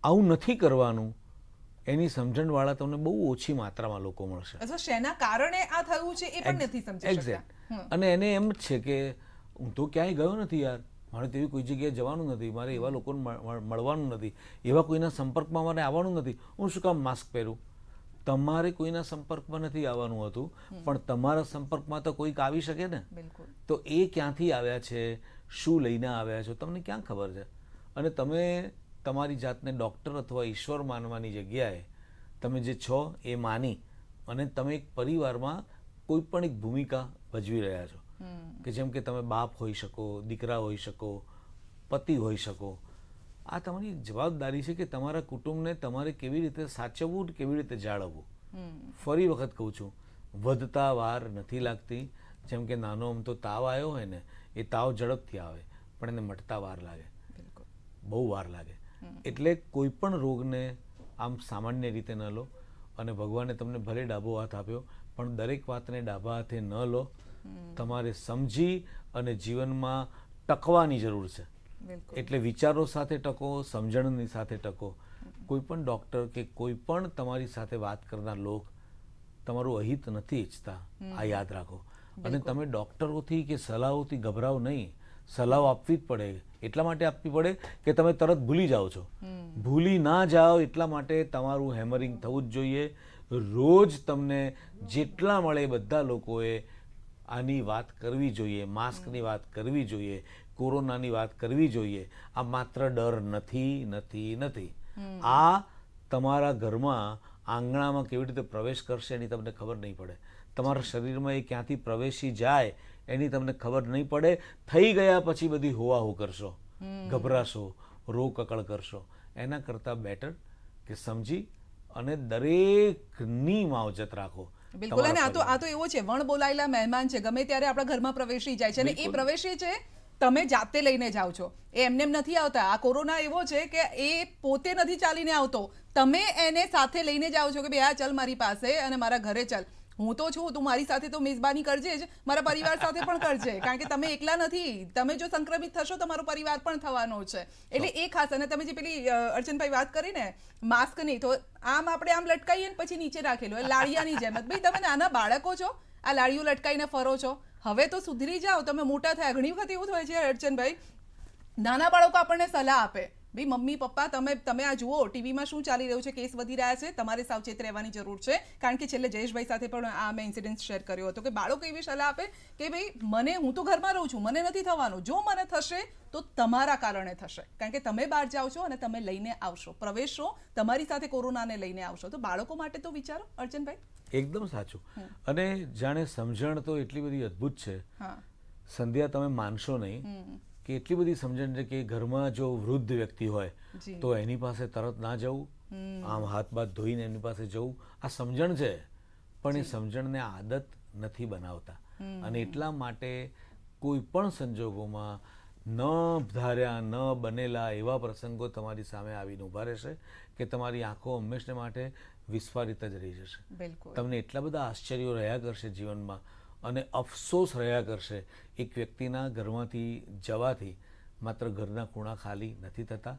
આવું નથી કરવાનું એની સમજણવાળા તમને બહુ ઓછી માત્રામાં લોકો મળશે અથવા શેના કારણે આ થયું છે એ પણ નથી એક્ઝેક્ટ અને એને એમ જ છે કે હું તો ક્યાંય ગયો નથી યાર મારે તેવી કોઈ જગ્યાએ જવાનું નથી મારે એવા લોકોને મળવાનું નથી એવા કોઈના સંપર્કમાં મારે આવવાનું નથી હું શું કામ માસ્ક પહેરું તમારે કોઈના સંપર્કમાં નથી આવવાનું હતું પણ તમારા સંપર્કમાં તો કોઈક આવી શકે ને તો એ ક્યાંથી આવ્યા છે શું લઈને આવ્યા છો તમને ક્યાં ખબર છે અને તમે તમારી જાતને ડૉક્ટર અથવા ઈશ્વર માનવાની જગ્યાએ તમે જે છો એ માની અને તમે એક પરિવારમાં કોઈ પણ એક ભૂમિકા ભજવી રહ્યા છો કે જેમ કે તમે બાપ હોઈ શકો દીકરા હોઈ શકો પતિ હોઈ શકો આ તમારી જવાબદારી છે કે તમારા કુટુંબને તમારે કેવી રીતે સાચવવું કેવી રીતે જાળવવું ફરી વખત કહું છું વધતા વાર નથી લાગતી જેમ કે નાનો આમ તો તાવ આવ્યો હોય ને એ તાવ ઝડપથી આવે પણ એને મટતા વાર લાગે બહુ વાર લાગે એટલે કોઈ પણ રોગને આમ સામાન્ય રીતે ન લો અને ભગવાને તમને ભલે ડાબો હાથ આપ્યો પણ દરેક વાતને ડાબા હાથે ન લો તમારે સમજી અને જીવનમાં ટકવાની જરૂર છે એટલે વિચારો સાથે ટકો સમજણની સાથે ટકો કોઈ પણ ડૉક્ટર કે કોઈ પણ તમારી સાથે વાત કરનાર લોક તમારું અહિત નથી ઈચ્છતા આ યાદ રાખો અને તમે ડોક્ટરોથી કે સલાહોથી ગભરાવ નહીં સલાહ આપવી જ પડે એટલા માટે આપવી પડે કે તમે તરત ભૂલી જાઓ છો ભૂલી ના જાઓ એટલા માટે તમારું હેમરિંગ થવું જ જોઈએ રોજ તમને જેટલા મળે બધા લોકોએ આની વાત કરવી જોઈએ માસ્કની વાત કરવી જોઈએ કોરોનાની વાત કરવી જોઈએ આ માત્ર ડર નથી નથી નથી આ તમારા ઘરમાં આંગણામાં કેવી રીતે પ્રવેશ કરશે એની તમને ખબર નહીં પડે તમારા શરીરમાં એ ક્યાંથી પ્રવેશી જાય એની તમને ખબર નહીં પડે થઈ ગયા પછી બધી હોવાહો કરશો ગભરાશો રોકકળ કરશો એના કરતાં બેટર કે સમજી અને દરેકની માવજત રાખો બિલકુલ અને આ તો આ તો એવો છે વણ બોલાયેલા મહેમાન છે ગમે ત્યારે આપણા ઘરમાં પ્રવેશી જાય છે અને એ પ્રવેશે છે તમે જાતે લઈને જાઓ છો એ એમને નથી આવતા આ કોરોના એવો છે કે એ પોતે નથી ચાલીને આવતો તમે એને સાથે લઈને જાઓ છો કે ભાઈ આ ચલ મારી પાસે અને મારા ઘરે ચલ હું તો છું તું મારી સાથે તો મેઝબાની કરજે જ મારા પરિવાર સાથે પણ કરજે કારણ કે તમે એકલા નથી તમે જો સંક્રમિત થશો તમારો પરિવાર પણ થવાનો છે એટલે એ ખાસ અને તમે જે પેલી અર્ચનભાઈ વાત કરી ને માસ્ક નહીં તો આમ આપણે આમ લટકાઈએ ને પછી નીચે રાખેલું એ લાળિયાની જેમ ભાઈ તમે નાના બાળકો છો આ લાડીઓ લટકાઈને ફરો છો હવે તો સુધરી જાઓ તમે મોટા થયા ઘણી વખત એવું થાય છે અર્ચનભાઈ નાના બાળકો આપણને સલાહ આપે ભાઈ મમ્મી પપ્પા તમે તમે આ જુઓ ટીવીમાં શું ચાલી રહ્યું છે કેસ વધી રહ્યા છે તમારે સાવચેત રહેવાની જરૂર છે કારણ કે છેલ્લે જયેશભાઈ સાથે પણ આ મેં ઇન્સિડન્ટ શેર કર્યો હતો કે બાળકો એવી સલાહ આપે કે ભાઈ મને હું તો ઘરમાં રહું છું મને નથી થવાનું જો મને થશે તો તમારા કારણે થશે કારણ કે તમે બહાર જાઓ છો અને તમે લઈને આવશો પ્રવેશો તમારી સાથે કોરોનાને લઈને આવશો તો બાળકો માટે તો વિચારો અર્જનભાઈ એકદમ સાચું અને જાણે સમજણ તો એટલી બધી અદ્ભુત છે સંધ્યા તમે માનશો નહીં કે એટલી બધી સમજણ છે કે ઘરમાં જો વૃદ્ધ વ્યક્તિ હોય તો એની પાસે તરત ના જવું આમ હાથ બાથ ધોઈને એમની પાસે જવું આ સમજણ છે પણ એ સમજણને આદત નથી બનાવતા અને એટલા માટે કોઈ પણ સંજોગોમાં ન ધાર્યા ન બનેલા એવા પ્રસંગો તમારી સામે આવીને ઊભા રહેશે કે તમારી આંખો હંમેશને માટે વિસ્ફારિત જ રહી જશે તમને એટલા બધા આશ્ચર્યો રહ્યા કરશે જીવનમાં અને અફસોસ રહ્યા કરશે એક વ્યક્તિના ઘરમાંથી જવાથી માત્ર ઘરના ખૂણા ખાલી નથી થતા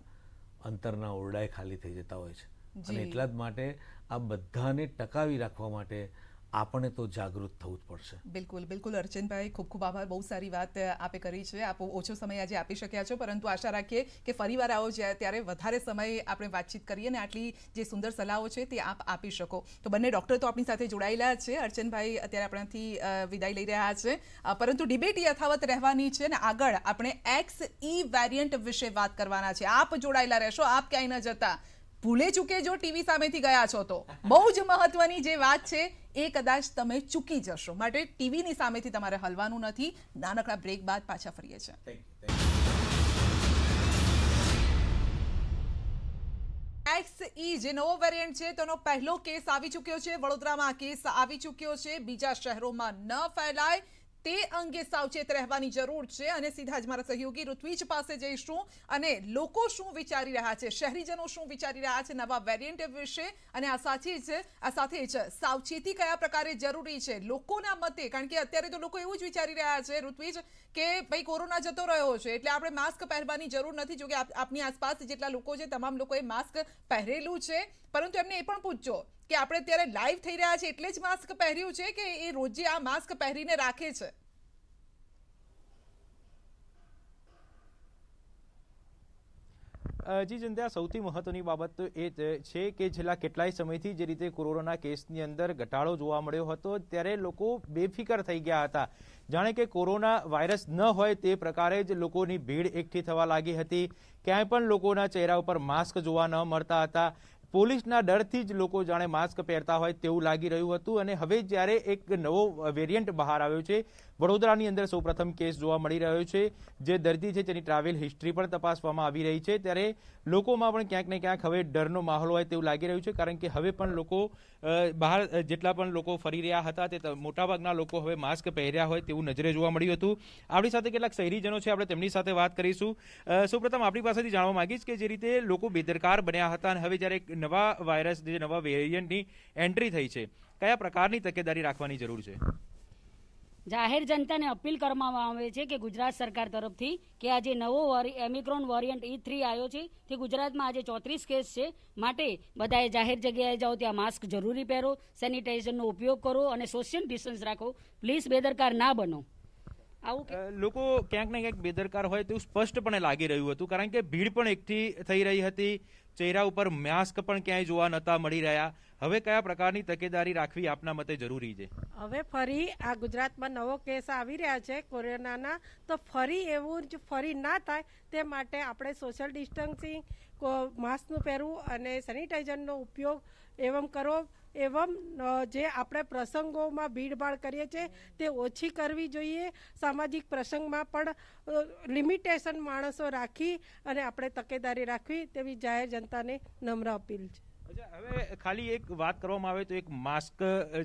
અંતરના ઓરડાએ ખાલી થઈ જતા હોય છે અને એટલા જ માટે આ બધાને ટકાવી રાખવા માટે આપણે તો જાગૃત થવું જ પડશે બિલકુલ બિલકુલ અર્ચનભાઈ ખૂબ ખૂબ આભાર બહુ સારી વાત આપે કરી છે આપ ઓછો સમય આજે આપી શક્યા છો પરંતુ આશા રાખીએ કે ફરીવાર આવો ત્યારે વધારે સમય આપણે વાતચીત કરીએ અને આટલી જે સુંદર સલાહો છે તે આપ આપી શકો તો બંને ડૉક્ટર તો આપણી સાથે જોડાયેલા છે અર્ચનભાઈ અત્યારે આપણાથી વિદાય લઈ રહ્યા છે પરંતુ ડિબેટ યથાવત રહેવાની છે અને આગળ આપણે એક્સ ઈ વેરિયન્ટ વિશે વાત કરવાના છે આપ જોડાયેલા રહેશો આપ ક્યાંય ન જતા ભૂલે ચૂકે જો ટીવી સામેથી ગયા છો તો બહુ જ મહત્વની જે વાત છે એ કદાચ તમે ચૂકી જશો માટે ટીવીની સામેથી તમારે હલવાનું નથી નાનકડા બ્રેક બાદ પાછા ફરીએ છીએ એક્સ ઈ e જે નવો વેરિયન્ટ છે તેનો પહેલો કેસ આવી ચૂક્યો છે વડોદરામાં કેસ આવી ચૂક્યો છે બીજા શહેરોમાં ન ફેલાય તે અંગે સાવચેત રહેવાની જરૂર છે અને સીધા જ મારા સહયોગી ઋત્વિજ પાસે જઈશું અને લોકો શું વિચારી રહ્યા છે શહેરીજનો શું વિચારી રહ્યા છે નવા વેરિયન્ટ વિશે અને આ સાચી જ આ સાથે જ સાવચેતી કયા પ્રકારે જરૂરી છે લોકોના મતે કારણ કે અત્યારે તો લોકો એવું જ વિચારી રહ્યા છે ઋત્વિજ કે ભાઈ કોરોના જતો રહ્યો છે એટલે આપણે માસ્ક પહેરવાની જરૂર નથી જોકે આપની આસપાસ જેટલા લોકો છે તમામ લોકોએ માસ્ક પહેરેલું છે પરંતુ એમને એ પણ પૂછજો કે આપણે અત્યારે લાઈવ થઈ રહ્યા છે એટલે જ માસ્ક પહેર્યું છે કે એ રોજે આ માસ્ક પહેરીને રાખે છે જી જંધ્યા સૌથી મહત્વની બાબત તો એ છે કે છેલ્લા કેટલાય સમયથી જે રીતે કોરોના કેસની અંદર ઘટાડો જોવા મળ્યો હતો ત્યારે લોકો બેફિકર થઈ ગયા હતા જાણે કે કોરોના વાયરસ ન હોય તે પ્રકારે જ લોકોની ભીડ એકઠી થવા લાગી હતી ક્યાંય પણ લોકોના ચહેરા ઉપર માસ્ક જોવા ન મળતા હતા પોલીસના ડરથી જ લોકો જાણે માસ્ક પહેરતા હોય તેવું લાગી રહ્યું હતું અને હવે જ્યારે એક નવો વેરિયન્ટ બહાર આવ્યો છે વડોદરાની અંદર સૌપ્રથમ કેસ જોવા મળી રહ્યો છે જે દર્દી છે તેની ટ્રાવેલ હિસ્ટ્રી પણ તપાસવામાં આવી રહી છે ત્યારે લોકોમાં પણ ક્યાંક ને ક્યાંક હવે ડરનો માહોલ હોય તેવું લાગી રહ્યું છે કારણ કે હવે પણ લોકો બહાર જેટલા પણ લોકો ફરી રહ્યા હતા તે મોટાભાગના લોકો હવે માસ્ક પહેર્યા હોય તેવું નજરે જોવા મળ્યું હતું આપણી સાથે કેટલાક શહેરીજનો છે આપણે તેમની સાથે વાત કરીશું સૌપ્રથમ આપણી પાસેથી જાણવા માંગીશ કે જે રીતે લોકો બેદરકાર બન્યા હતા અને હવે જ્યારે નવા વાયરસ જે નવા વેરિયન્ટની એન્ટ્રી થઈ છે કયા પ્રકારની તકેદારી રાખવાની જરૂર છે જાહેર જનતાને અપીલ કરવામાં આવે છે કે ગુજરાત સરકાર તરફથી કે આજે જે નવો એમિક્રોન વોરિયન્ટ ઈ થ્રી આવ્યો છે તે ગુજરાતમાં આજે ચોત્રીસ કેસ છે માટે બધાએ જાહેર જગ્યાએ જાઓ ત્યાં માસ્ક જરૂરી પહેરો સેનિટાઇઝરનો ઉપયોગ કરો અને સોશિયલ ડિસ્ટન્સ રાખો પ્લીઝ બેદરકાર ના બનો લોકો ક્યાંક ને ક્યાંક બેદરકાર હોય તેવું સ્પષ્ટપણે લાગી રહ્યું હતું કારણ કે ભીડ પણ એકઠી થઈ રહી હતી ચહેરા ઉપર માસ્ક પણ ક્યાંય જોવા નતા મળી રહ્યા હવે કયા પ્રકારની તકેદારી રાખવી આપના મતે જરૂરી છે હવે ફરી આ ગુજરાતમાં નવો કેસ આવી રહ્યા છે કોરોનાના તો ફરી એવું જ ફરી ના થાય તે માટે આપણે સોશિયલ ડિસ્ટન્સિંગ માસ્કનું પહેરવું અને સેનિટાઈઝરનો ઉપયોગ એવમ કરો એવમ જે આપણે પ્રસંગોમાં ભીડભાડ કરીએ છીએ તે ઓછી કરવી જોઈએ સામાજિક પ્રસંગમાં પણ લિમિટેશન માણસો રાખી અને આપણે તકેદારી રાખવી તેવી જાહેર જનતાને નમ્ર અપીલ છે હવે ખાલી એક વાત કરવામાં આવે તો એક માસ્ક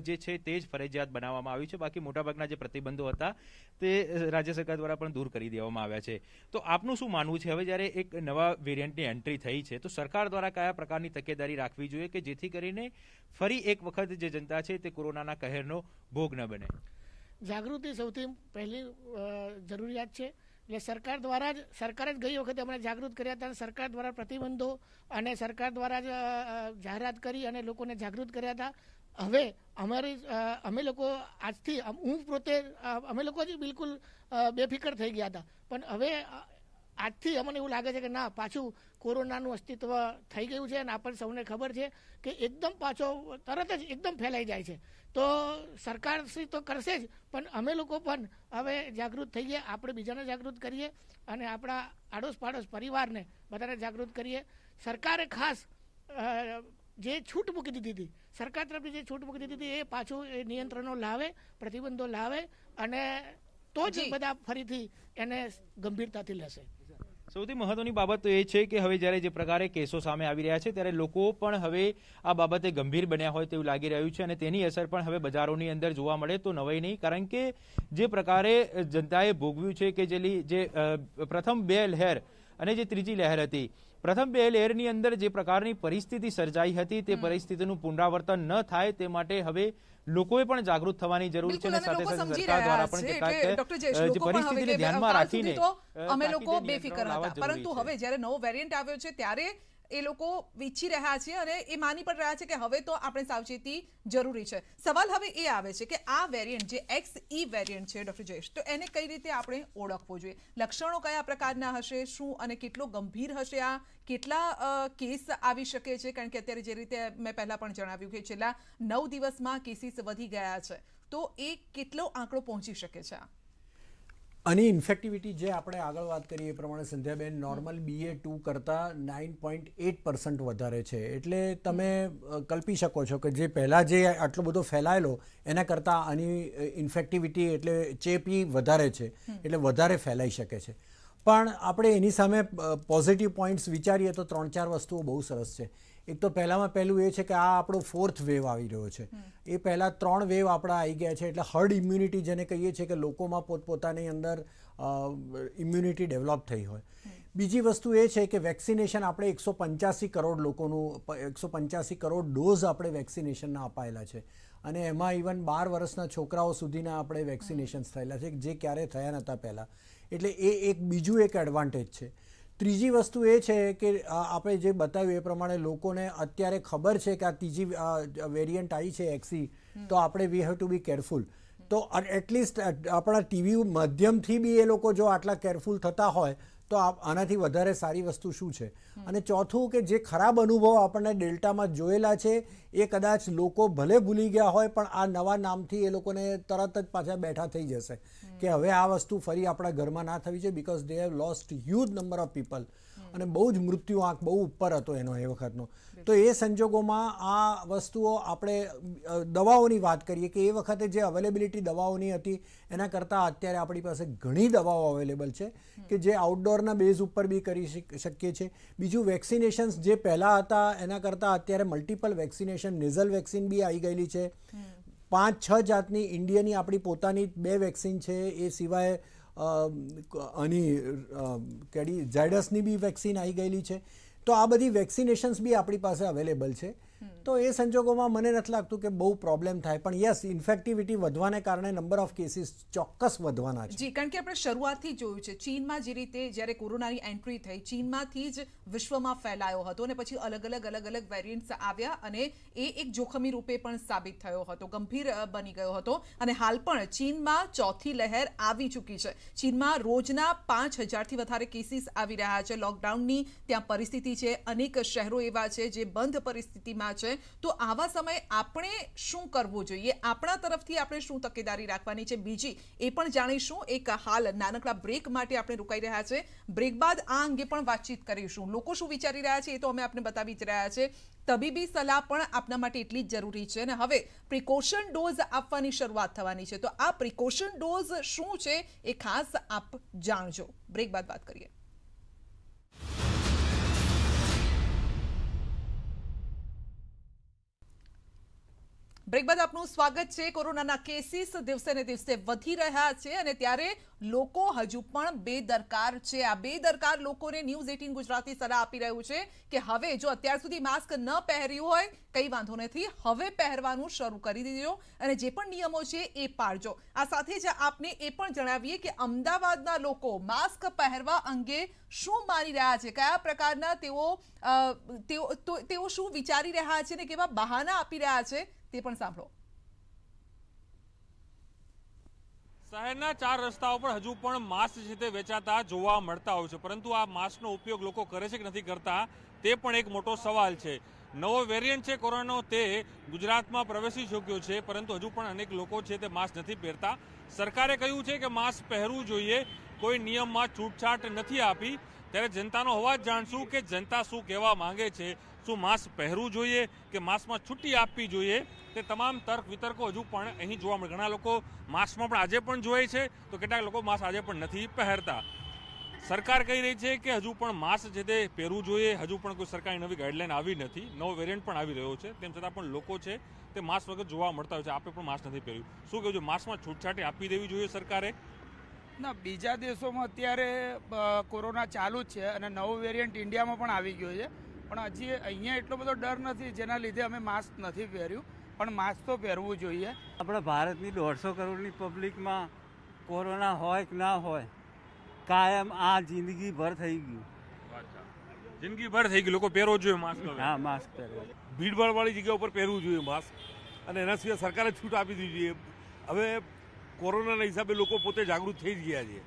જે છે તે જ ફરજિયાત બનાવવામાં આવ્યું છે બાકી મોટાભાગના જે પ્રતિબંધો હતા તે રાજ્ય સરકાર દ્વારા પણ દૂર કરી દેવામાં આવ્યા છે તો આપનું શું માનવું છે હવે જ્યારે એક નવા વેરિયન્ટની એન્ટ્રી થઈ છે તો સરકાર દ્વારા કયા પ્રકારની તકેદારી રાખવી જોઈએ કે જેથી કરીને ફરી એક વખત જે જનતા છે તે કોરોનાના કહેરનો ભોગ ન બને જાગૃતિ સૌથી પહેલી જરૂરિયાત છે એટલે સરકાર દ્વારા જ સરકાર જ ગઈ વખતે અમને જાગૃત કર્યા હતા અને સરકાર દ્વારા પ્રતિબંધો અને સરકાર દ્વારા જ જાહેરાત કરી અને લોકોને જાગૃત કર્યા હતા હવે અમારી અમે લોકો આજથી હું પોતે અમે લોકો જ બિલકુલ બેફિકર થઈ ગયા હતા પણ હવે આજથી અમને એવું લાગે છે કે ના પાછું કોરોનાનું અસ્તિત્વ થઈ ગયું છે અને આપણને સૌને ખબર છે કે એકદમ પાછો તરત જ એકદમ ફેલાઈ જાય છે તો સરકાર શ્રી તો કરશે જ પણ અમે લોકો પણ હવે જાગૃત થઈએ આપણે બીજાને જાગૃત કરીએ અને આપણા આડોશ પાડોશ પરિવારને બધાને જાગૃત કરીએ સરકારે ખાસ જે છૂટ મૂકી દીધી હતી સરકાર તરફથી જે છૂટ મૂકી દીધી હતી એ પાછું એ નિયંત્રણો લાવે પ્રતિબંધો લાવે અને તો જ બધા ફરીથી એને ગંભીરતાથી લેશે સૌથી મહત્વની બાબત એ છે કે હવે જ્યારે જે પ્રકારે કેસો સામે આવી રહ્યા છે ત્યારે લોકો પણ હવે આ બાબતે ગંભીર બન્યા હોય તેવું લાગી રહ્યું છે અને તેની અસર પણ હવે બજારોની અંદર જોવા મળે તો નવાઈ નહીં કારણ કે જે પ્રકારે જનતાએ ભોગવ્યું છે કે જેલી જે પ્રથમ બે લહેર અને જે ત્રીજી લહેર હતી પ્રથમ બે લહેરની અંદર જે પ્રકારની પરિસ્થિતિ સર્જાઈ હતી તે પરિસ્થિતિનું પુનરાવર્તન ન થાય તે માટે હવે લોકોએ પણ જાગૃત થવાની જરૂર છે અને સાથે સાથે સરકાર દ્વારા પણ કેટલાક જે પરિસ્થિતિને ધ્યાનમાં રાખીને અમે લોકો બેફિકર હતા પરંતુ હવે જ્યારે નવો વેરિયન્ટ આવ્યો છે ત્યારે એ લોકો વેચી રહ્યા છે અને એ માની પણ રહ્યા છે કે હવે તો આપણે સાવચેતી જરૂરી છે સવાલ હવે એ આવે છે કે આ વેરિયન્ટ જે એક્સ ઈ વેરિયન્ટ છે ડોક્ટર જયેશ તો એને કઈ રીતે આપણે ઓળખવો જોઈએ લક્ષણો કયા પ્રકારના હશે શું અને કેટલો ગંભીર હશે આ કેટલા કેસ આવી શકે છે કારણ કે અત્યારે જે રીતે મેં પહેલાં પણ જણાવ્યું કે છેલ્લા નવ દિવસમાં કેસીસ વધી ગયા છે તો એ કેટલો આંકડો પહોંચી શકે છે આ આની ઇન્ફેક્ટિવિટી જે આપણે આગળ વાત કરીએ એ પ્રમાણે સંધ્યાબેન નોર્મલ બીએ ટુ કરતાં નાઇન પોઈન્ટ એટ પર્સન્ટ વધારે છે એટલે તમે કલ્પી શકો છો કે જે પહેલાં જે આટલો બધો ફેલાયેલો એના કરતાં આની ઇન્ફેક્ટિવિટી એટલે ચેપી વધારે છે એટલે વધારે ફેલાઈ શકે છે પણ આપણે એની સામે પોઝિટિવ પોઈન્ટ્સ વિચારીએ તો ત્રણ ચાર વસ્તુઓ બહુ સરસ છે એક તો પહેલામાં પહેલું એ છે કે આ આપણો ફોર્થ વેવ આવી રહ્યો છે એ પહેલાં ત્રણ વેવ આપણા આવી ગયા છે એટલે હર્ડ ઇમ્યુનિટી જેને કહીએ છીએ કે લોકોમાં પોતપોતાની અંદર ઇમ્યુનિટી ડેવલપ થઈ હોય બીજી વસ્તુ એ છે કે વેક્સિનેશન આપણે એકસો પંચ્યાસી કરોડ લોકોનું એકસો પંચ્યાસી કરોડ ડોઝ આપણે વેક્સિનેશનના અપાયેલા છે અને એમાં ઇવન બાર વર્ષના છોકરાઓ સુધીના આપણે વેક્સિનેશન્સ થયેલા છે જે ક્યારે થયા નહોતા પહેલાં એટલે એ એક બીજું એક એડવાન્ટેજ છે ત્રીજી વસ્તુ એ છે કે આપણે જે બતાવ્યું એ પ્રમાણે લોકોને અત્યારે ખબર છે કે આ ત્રીજી વેરિયન્ટ આવી છે એક્સી e, તો આપણે we have to be careful તો એટલીસ્ટ આપણા ટીવી માધ્યમથી બી એ લોકો જો આટલા કેરફુલ થતા હોય તો આનાથી વધારે સારી વસ્તુ શું છે અને ચોથું કે જે ખરાબ અનુભવ આપણને ડેલ્ટામાં જોયેલા છે એ કદાચ લોકો ભલે ભૂલી ગયા હોય પણ આ નવા નામથી એ લોકોને તરત જ પાછા બેઠા થઈ જશે કે હવે આ વસ્તુ ફરી આપણા ઘરમાં ના થવી જોઈએ because they have lost huge number of people અને બહુ જ મૃત્યુ આંક બહુ ઉપર હતો એનો એ વખતનો તો એ સંજોગોમાં આ વસ્તુઓ આપણે દવાઓની વાત કરીએ કે એ વખતે જે અવેલેબિલિટી દવાઓની હતી એના કરતાં અત્યારે આપણી પાસે ઘણી દવાઓ અવેલેબલ છે કે જે આઉટડોરના બેઝ ઉપર બી કરી શકીએ છીએ બીજું વેક્સિનેશન્સ જે પહેલાં હતા એના કરતાં અત્યારે મલ્ટિપલ વેક્સિનેશન નેઝલ વેક્સિન બી આવી ગયેલી છે પાંચ છ જાતની ઇન્ડિયાની આપણી પોતાની બે વેક્સિન છે એ સિવાય આની કેડી ઝાયડસની બી વેક્સિન આવી ગયેલી છે તો આ બધી વેક્સિનેશન્સ બી આપણી પાસે અવેલેબલ છે તો એ સંજોગોમાં મને નથી લાગતું કે બહુ પ્રોબ્લેમ થાય પણ યસ ઇન્ફેક્ટિવિટી વધવાને કારણે નંબર ઓફ કેસીસ ચોક્કસ વધવાના છે જી કારણ કે આપણે શરૂઆતથી જોયું છે ચીનમાં જે રીતે જ્યારે કોરોનાની એન્ટ્રી થઈ ચીનમાંથી જ વિશ્વમાં ફેલાયો હતો અને પછી અલગ અલગ અલગ અલગ વેરિયન્ટ્સ આવ્યા અને એ એક જોખમી રૂપે પણ સાબિત થયો હતો ગંભીર બની ગયો હતો અને હાલ પણ ચીનમાં ચોથી લહેર આવી ચૂકી છે ચીનમાં રોજના પાંચ હજારથી વધારે કેસીસ આવી રહ્યા છે લોકડાઉનની ત્યાં પરિસ્થિતિ છે અનેક શહેરો એવા છે જે બંધ પરિસ્થિતિમાં ચર્ચામાં છે તો આવા સમયે આપણે શું કરવું જોઈએ આપણા તરફથી આપણે શું તકેદારી રાખવાની છે બીજી એ પણ જાણીશું એક હાલ નાનકડા બ્રેક માટે આપણે રોકાઈ રહ્યા છે બ્રેક બાદ આ અંગે પણ વાતચીત કરીશું લોકો શું વિચારી રહ્યા છે એ તો અમે આપણે બતાવી જ રહ્યા છે તબીબી સલાહ પણ આપના માટે એટલી જ જરૂરી છે અને હવે પ્રિકોશન ડોઝ આપવાની શરૂઆત થવાની છે તો આ પ્રિકોશન ડોઝ શું છે એ ખાસ આપ જાણજો બ્રેક બાદ વાત કરીએ બ્રેક બાદ આપનું સ્વાગત છે કોરોનાના કેસીસ દિવસે ને દિવસે વધી રહ્યા છે અને ત્યારે લોકો હજુ પણ બેદરકાર છે આ બેદરકાર લોકોને ન્યૂઝ એટીન ગુજરાતી સલાહ આપી રહ્યું છે કે હવે જો અત્યાર સુધી માસ્ક ન પહેર્યું હોય કંઈ વાંધો નથી હવે પહેરવાનું શરૂ કરી દીધો અને જે પણ નિયમો છે એ પાળજો આ સાથે જ આપને એ પણ જણાવીએ કે અમદાવાદના લોકો માસ્ક પહેરવા અંગે શું માની રહ્યા છે કયા પ્રકારના તેઓ તેઓ શું વિચારી રહ્યા છે ને કેવા બહાના આપી રહ્યા છે તે પણ સાંભળો શહેરના ચાર રસ્તાઓ પર હજુ પણ માસ્ક છે તે વેચાતા જોવા મળતા હોય છે પરંતુ આ માસ્કનો ઉપયોગ લોકો કરે છે કે નથી કરતા તે પણ એક મોટો સવાલ છે નવો વેરિયન્ટ છે કોરોનાનો તે ગુજરાતમાં પ્રવેશી શક્યો છે પરંતુ હજુ પણ અનેક લોકો છે તે માસ્ક નથી પહેરતા સરકારે કહ્યું છે કે માસ્ક પહેરવું જોઈએ કોઈ નિયમમાં છૂટછાટ નથી આપી ત્યારે જનતાનો અવાજ જાણશું કે જનતા શું કહેવા માંગે છે શું માસ્ક પહેરવું જોઈએ કે માસ્કમાં છુટ્ટી આપવી જોઈએ તે તમામ તર્ક વિતર્કો હજુ પણ અહીં જોવા મળે ઘણા લોકો માસ્કમાં પણ આજે પણ જોઈએ છે તો કેટલાક લોકો માસ્ક આજે પણ નથી પહેરતા સરકાર કહી રહી છે કે હજુ પણ માસ્ક જે તે પહેરવું જોઈએ હજુ પણ કોઈ સરકારી નવી ગાઈડલાઇન આવી નથી નવો વેરિયન્ટ પણ આવી રહ્યો છે તેમ છતાં પણ લોકો છે તે માસ્ક વગર જોવા મળતા હોય છે આપણે પણ માસ્ક નથી પહેર્યું શું કહેવું છે માસ્કમાં છૂટછાટ આપી દેવી જોઈએ સરકારે ના બીજા દેશોમાં અત્યારે કોરોના ચાલુ જ છે અને નવો વેરિયન્ટ ઇન્ડિયામાં પણ આવી ગયો છે પણ હજી અહીંયા એટલો બધો ડર નથી જેના લીધે અમે માસ્ક નથી પહેર્યું પણ માસ્ક તો પહેરવું જોઈએ આપણા ભારતની દોઢસો કરોડની પબ્લિકમાં કોરોના હોય કે ના હોય કાયમ આ જિંદગીભર થઈ ગયું જિંદગી ભર થઈ ગઈ લોકો પહેરવો જોઈએ માસ્ક હા માસ્ક પહેરવો ભીડભાડ વાળી જગ્યા ઉપર પહેરવું જોઈએ માસ્ક અને એના સિવાય સરકારે છૂટ આપી દીધી હવે કોરોનાના હિસાબે લોકો પોતે જાગૃત થઈ જ ગયા છે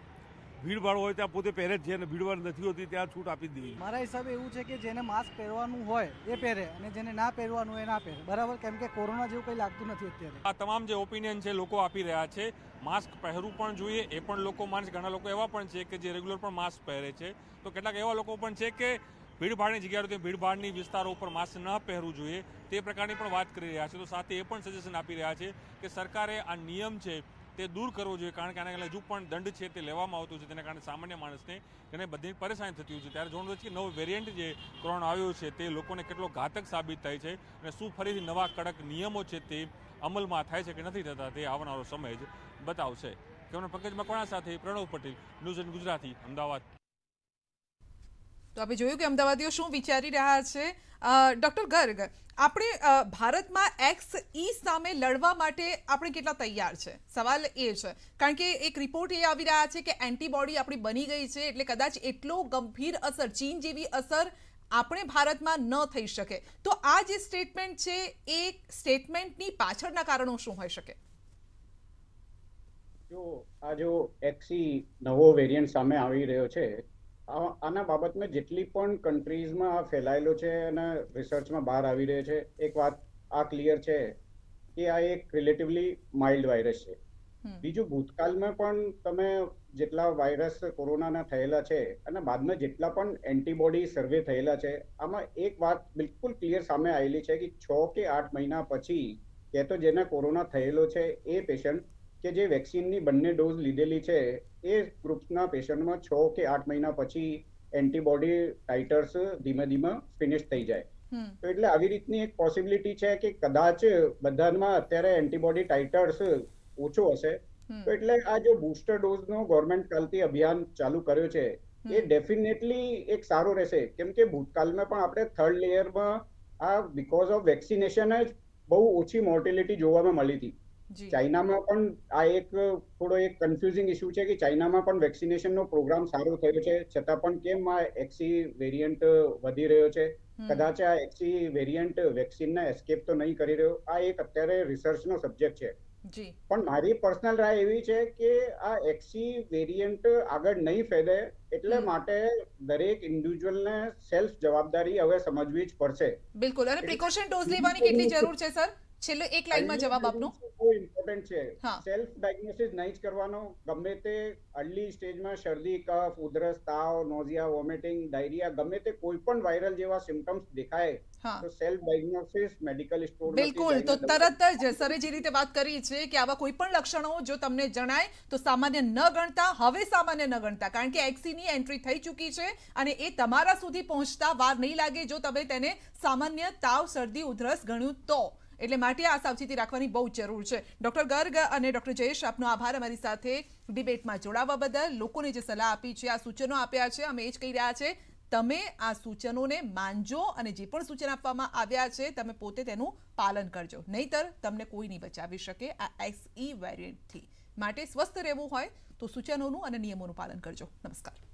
ભીડભાડ હોય ત્યાં પોતે પહેરે જેને અને ભીડભાડ નથી હોતી ત્યાં છૂટ આપી દેવી મારા હિસાબે એવું છે કે જેને માસ્ક પહેરવાનું હોય એ પહેરે અને જેને ના પહેરવાનું હોય ના પહેરે બરાબર કેમ કે કોરોના જેવું કંઈ લાગતું નથી અત્યારે આ તમામ જે ઓપિનિયન છે લોકો આપી રહ્યા છે માસ્ક પહેરવું પણ જોઈએ એ પણ લોકો માણસ ઘણા લોકો એવા પણ છે કે જે રેગ્યુલર પણ માસ્ક પહેરે છે તો કેટલાક એવા લોકો પણ છે કે ભીડભાડની જગ્યાએ ભીડભાડની વિસ્તારો ઉપર માસ્ક ન પહેરવું જોઈએ તે પ્રકારની પણ વાત કરી રહ્યા છે તો સાથે એ પણ સજેશન આપી રહ્યા છે કે સરકારે આ નિયમ છે તે દૂર કરવો જોઈએ કારણ કે આના કારણે હજુ પણ દંડ છે તે લેવામાં આવતું છે તેના કારણે સામાન્ય માણસને તેને બધી પરેશાની થતી હોય છે ત્યારે જોવાનું છે કે નવો વેરિયન્ટ જે કોરોના આવ્યો છે તે લોકોને કેટલો ઘાતક સાબિત થાય છે અને શું ફરીથી નવા કડક નિયમો છે તે અમલમાં થાય છે કે નથી થતા તે આવનારો સમય જ બતાવશે કેમના પંકજ મકવાણા સાથે પ્રણવ પટેલ ન્યૂઝ ગુજરાતી અમદાવાદ તો આપણે જોયું કે અમદાવાદીઓ શું વિચારી રહ્યા છે ડૉક્ટર ગર્ગ આપણે ભારતમાં એક્સ ઈ e સામે લડવા માટે આપણે કેટલા તૈયાર છે સવાલ એ છે કારણ કે એક રિપોર્ટ એ આવી રહ્યા છે કે એન્ટીબોડી આપણી બની ગઈ છે એટલે કદાચ એટલો ગંભીર અસર ચીન જેવી અસર આપણે ભારતમાં ન થઈ શકે તો આ જે સ્ટેટમેન્ટ છે એ સ્ટેટમેન્ટની પાછળના કારણો શું હોઈ શકે જો આ જો એક્સી e નવો વેરિયન્ટ સામે આવી રહ્યો છે આના બાબતમાં જેટલી પણ કન્ટ્રીઝમાં આ ફેલાયેલો છે અને રિસર્ચમાં બહાર આવી રહ્યો છે એક વાત આ ક્લિયર છે કે આ એક રિલેટિવલી માઇલ્ડ વાયરસ છે બીજું ભૂતકાળમાં પણ તમે જેટલા વાયરસ કોરોનાના થયેલા છે અને બાદમાં જેટલા પણ એન્ટીબોડી સર્વે થયેલા છે આમાં એક વાત બિલકુલ ક્લિયર સામે આવેલી છે કે છ કે આઠ મહિના પછી કે તો જેને કોરોના થયેલો છે એ પેશન્ટ કે જે વેક્સિનની બંને ડોઝ લીધેલી છે એ ગ્રુપના પેશન્ટમાં છ કે આઠ મહિના પછી એન્ટીબોડી ટાઇટર્સ ધીમે ધીમે ફિનિશ થઈ જાય તો એટલે આવી રીતની એક પોસિબિલિટી છે કે કદાચ બધામાં અત્યારે એન્ટીબોડી ટાઇટર્સ ઓછો હશે તો એટલે આ જે બૂસ્ટર ડોઝનો ગવર્મેન્ટ કાલથી અભિયાન ચાલુ કર્યો છે એ ડેફિનેટલી એક સારો રહેશે કેમ કે ભૂતકાળમાં પણ આપણે થર્ડ લેયરમાં આ બિકોઝ ઓફ વેક્સિનેશન જ બહુ ઓછી મોર્ટેલિટી જોવામાં મળી હતી ચાઇનામાં પણ આ એક થોડો એક કન્ફ્યુઝિંગ ઇસ્યુ છે કે ચાઇનામાં પણ વેક્સિનેશનનો પ્રોગ્રામ સારો થયો છે છતાં પણ કેમ આ એક્સી વેરિયન્ટ વધી રહ્યો છે કદાચ આ એક્સી વેરિયન્ટ વેક્સિનના એસ્કેપ તો નહીં કરી રહ્યો આ એક અત્યારે રિસર્ચનો સબ્જેક્ટ છે પણ મારી પર્સનલ રાય એવી છે કે આ એક્સી વેરિયન્ટ આગળ નહીં ફેલે એટલે માટે દરેક ઇન્ડિવિજ્યુઅલને સેલ્ફ જવાબદારી હવે સમજવી જ પડશે બિલકુલ અને પ્રિકોશન ડોઝ લેવાની કેટલી જરૂર છે સર છેલ્લે એક લાઈનમાં જવાબ આપનો બહુ ઇમ્પોર્ટન્ટ છે સેલ્ફ ડાયગ્નોસિસ નહીં જ કરવાનો ગમે તે અર્લી સ્ટેજમાં શરદી કફ ઉધરસ તાવ નોઝિયા વોમિટિંગ ડાયરિયા ગમે તે કોઈ પણ વાયરલ જેવા સિમ્પટમ્સ દેખાય તો સેલ્ફ ડાયગ્નોસિસ મેડિકલ સ્ટોર બિલકુલ તો તરત જ સરે જે રીતે વાત કરી છે કે આવા કોઈ પણ લક્ષણો જો તમને જણાય તો સામાન્ય ન ગણતા હવે સામાન્ય ન ગણતા કારણ કે એક્સીની એન્ટ્રી થઈ ચૂકી છે અને એ તમારા સુધી પહોંચતા વાર નહીં લાગે જો તમે તેને સામાન્ય તાવ શરદી ઉધરસ ગણ્યું તો એટલે માટે આ સાવચેતી રાખવાની બહુ જરૂર છે ડોક્ટર ગર્ગ અને ડોક્ટર જયેશ આપનો આભાર અમારી સાથે ડિબેટમાં જોડાવા બદલ લોકોને જે સલાહ આપી છે આ સૂચનો આપ્યા છે અમે એ જ કહી રહ્યા છે તમે આ સૂચનોને માનજો અને જે પણ સૂચન આપવામાં આવ્યા છે તમે પોતે તેનું પાલન કરજો નહીતર તમને કોઈ નહીં બચાવી શકે આ એક્સઈ વેરિયન્ટથી માટે સ્વસ્થ રહેવું હોય તો સૂચનોનું અને નિયમોનું પાલન કરજો નમસ્કાર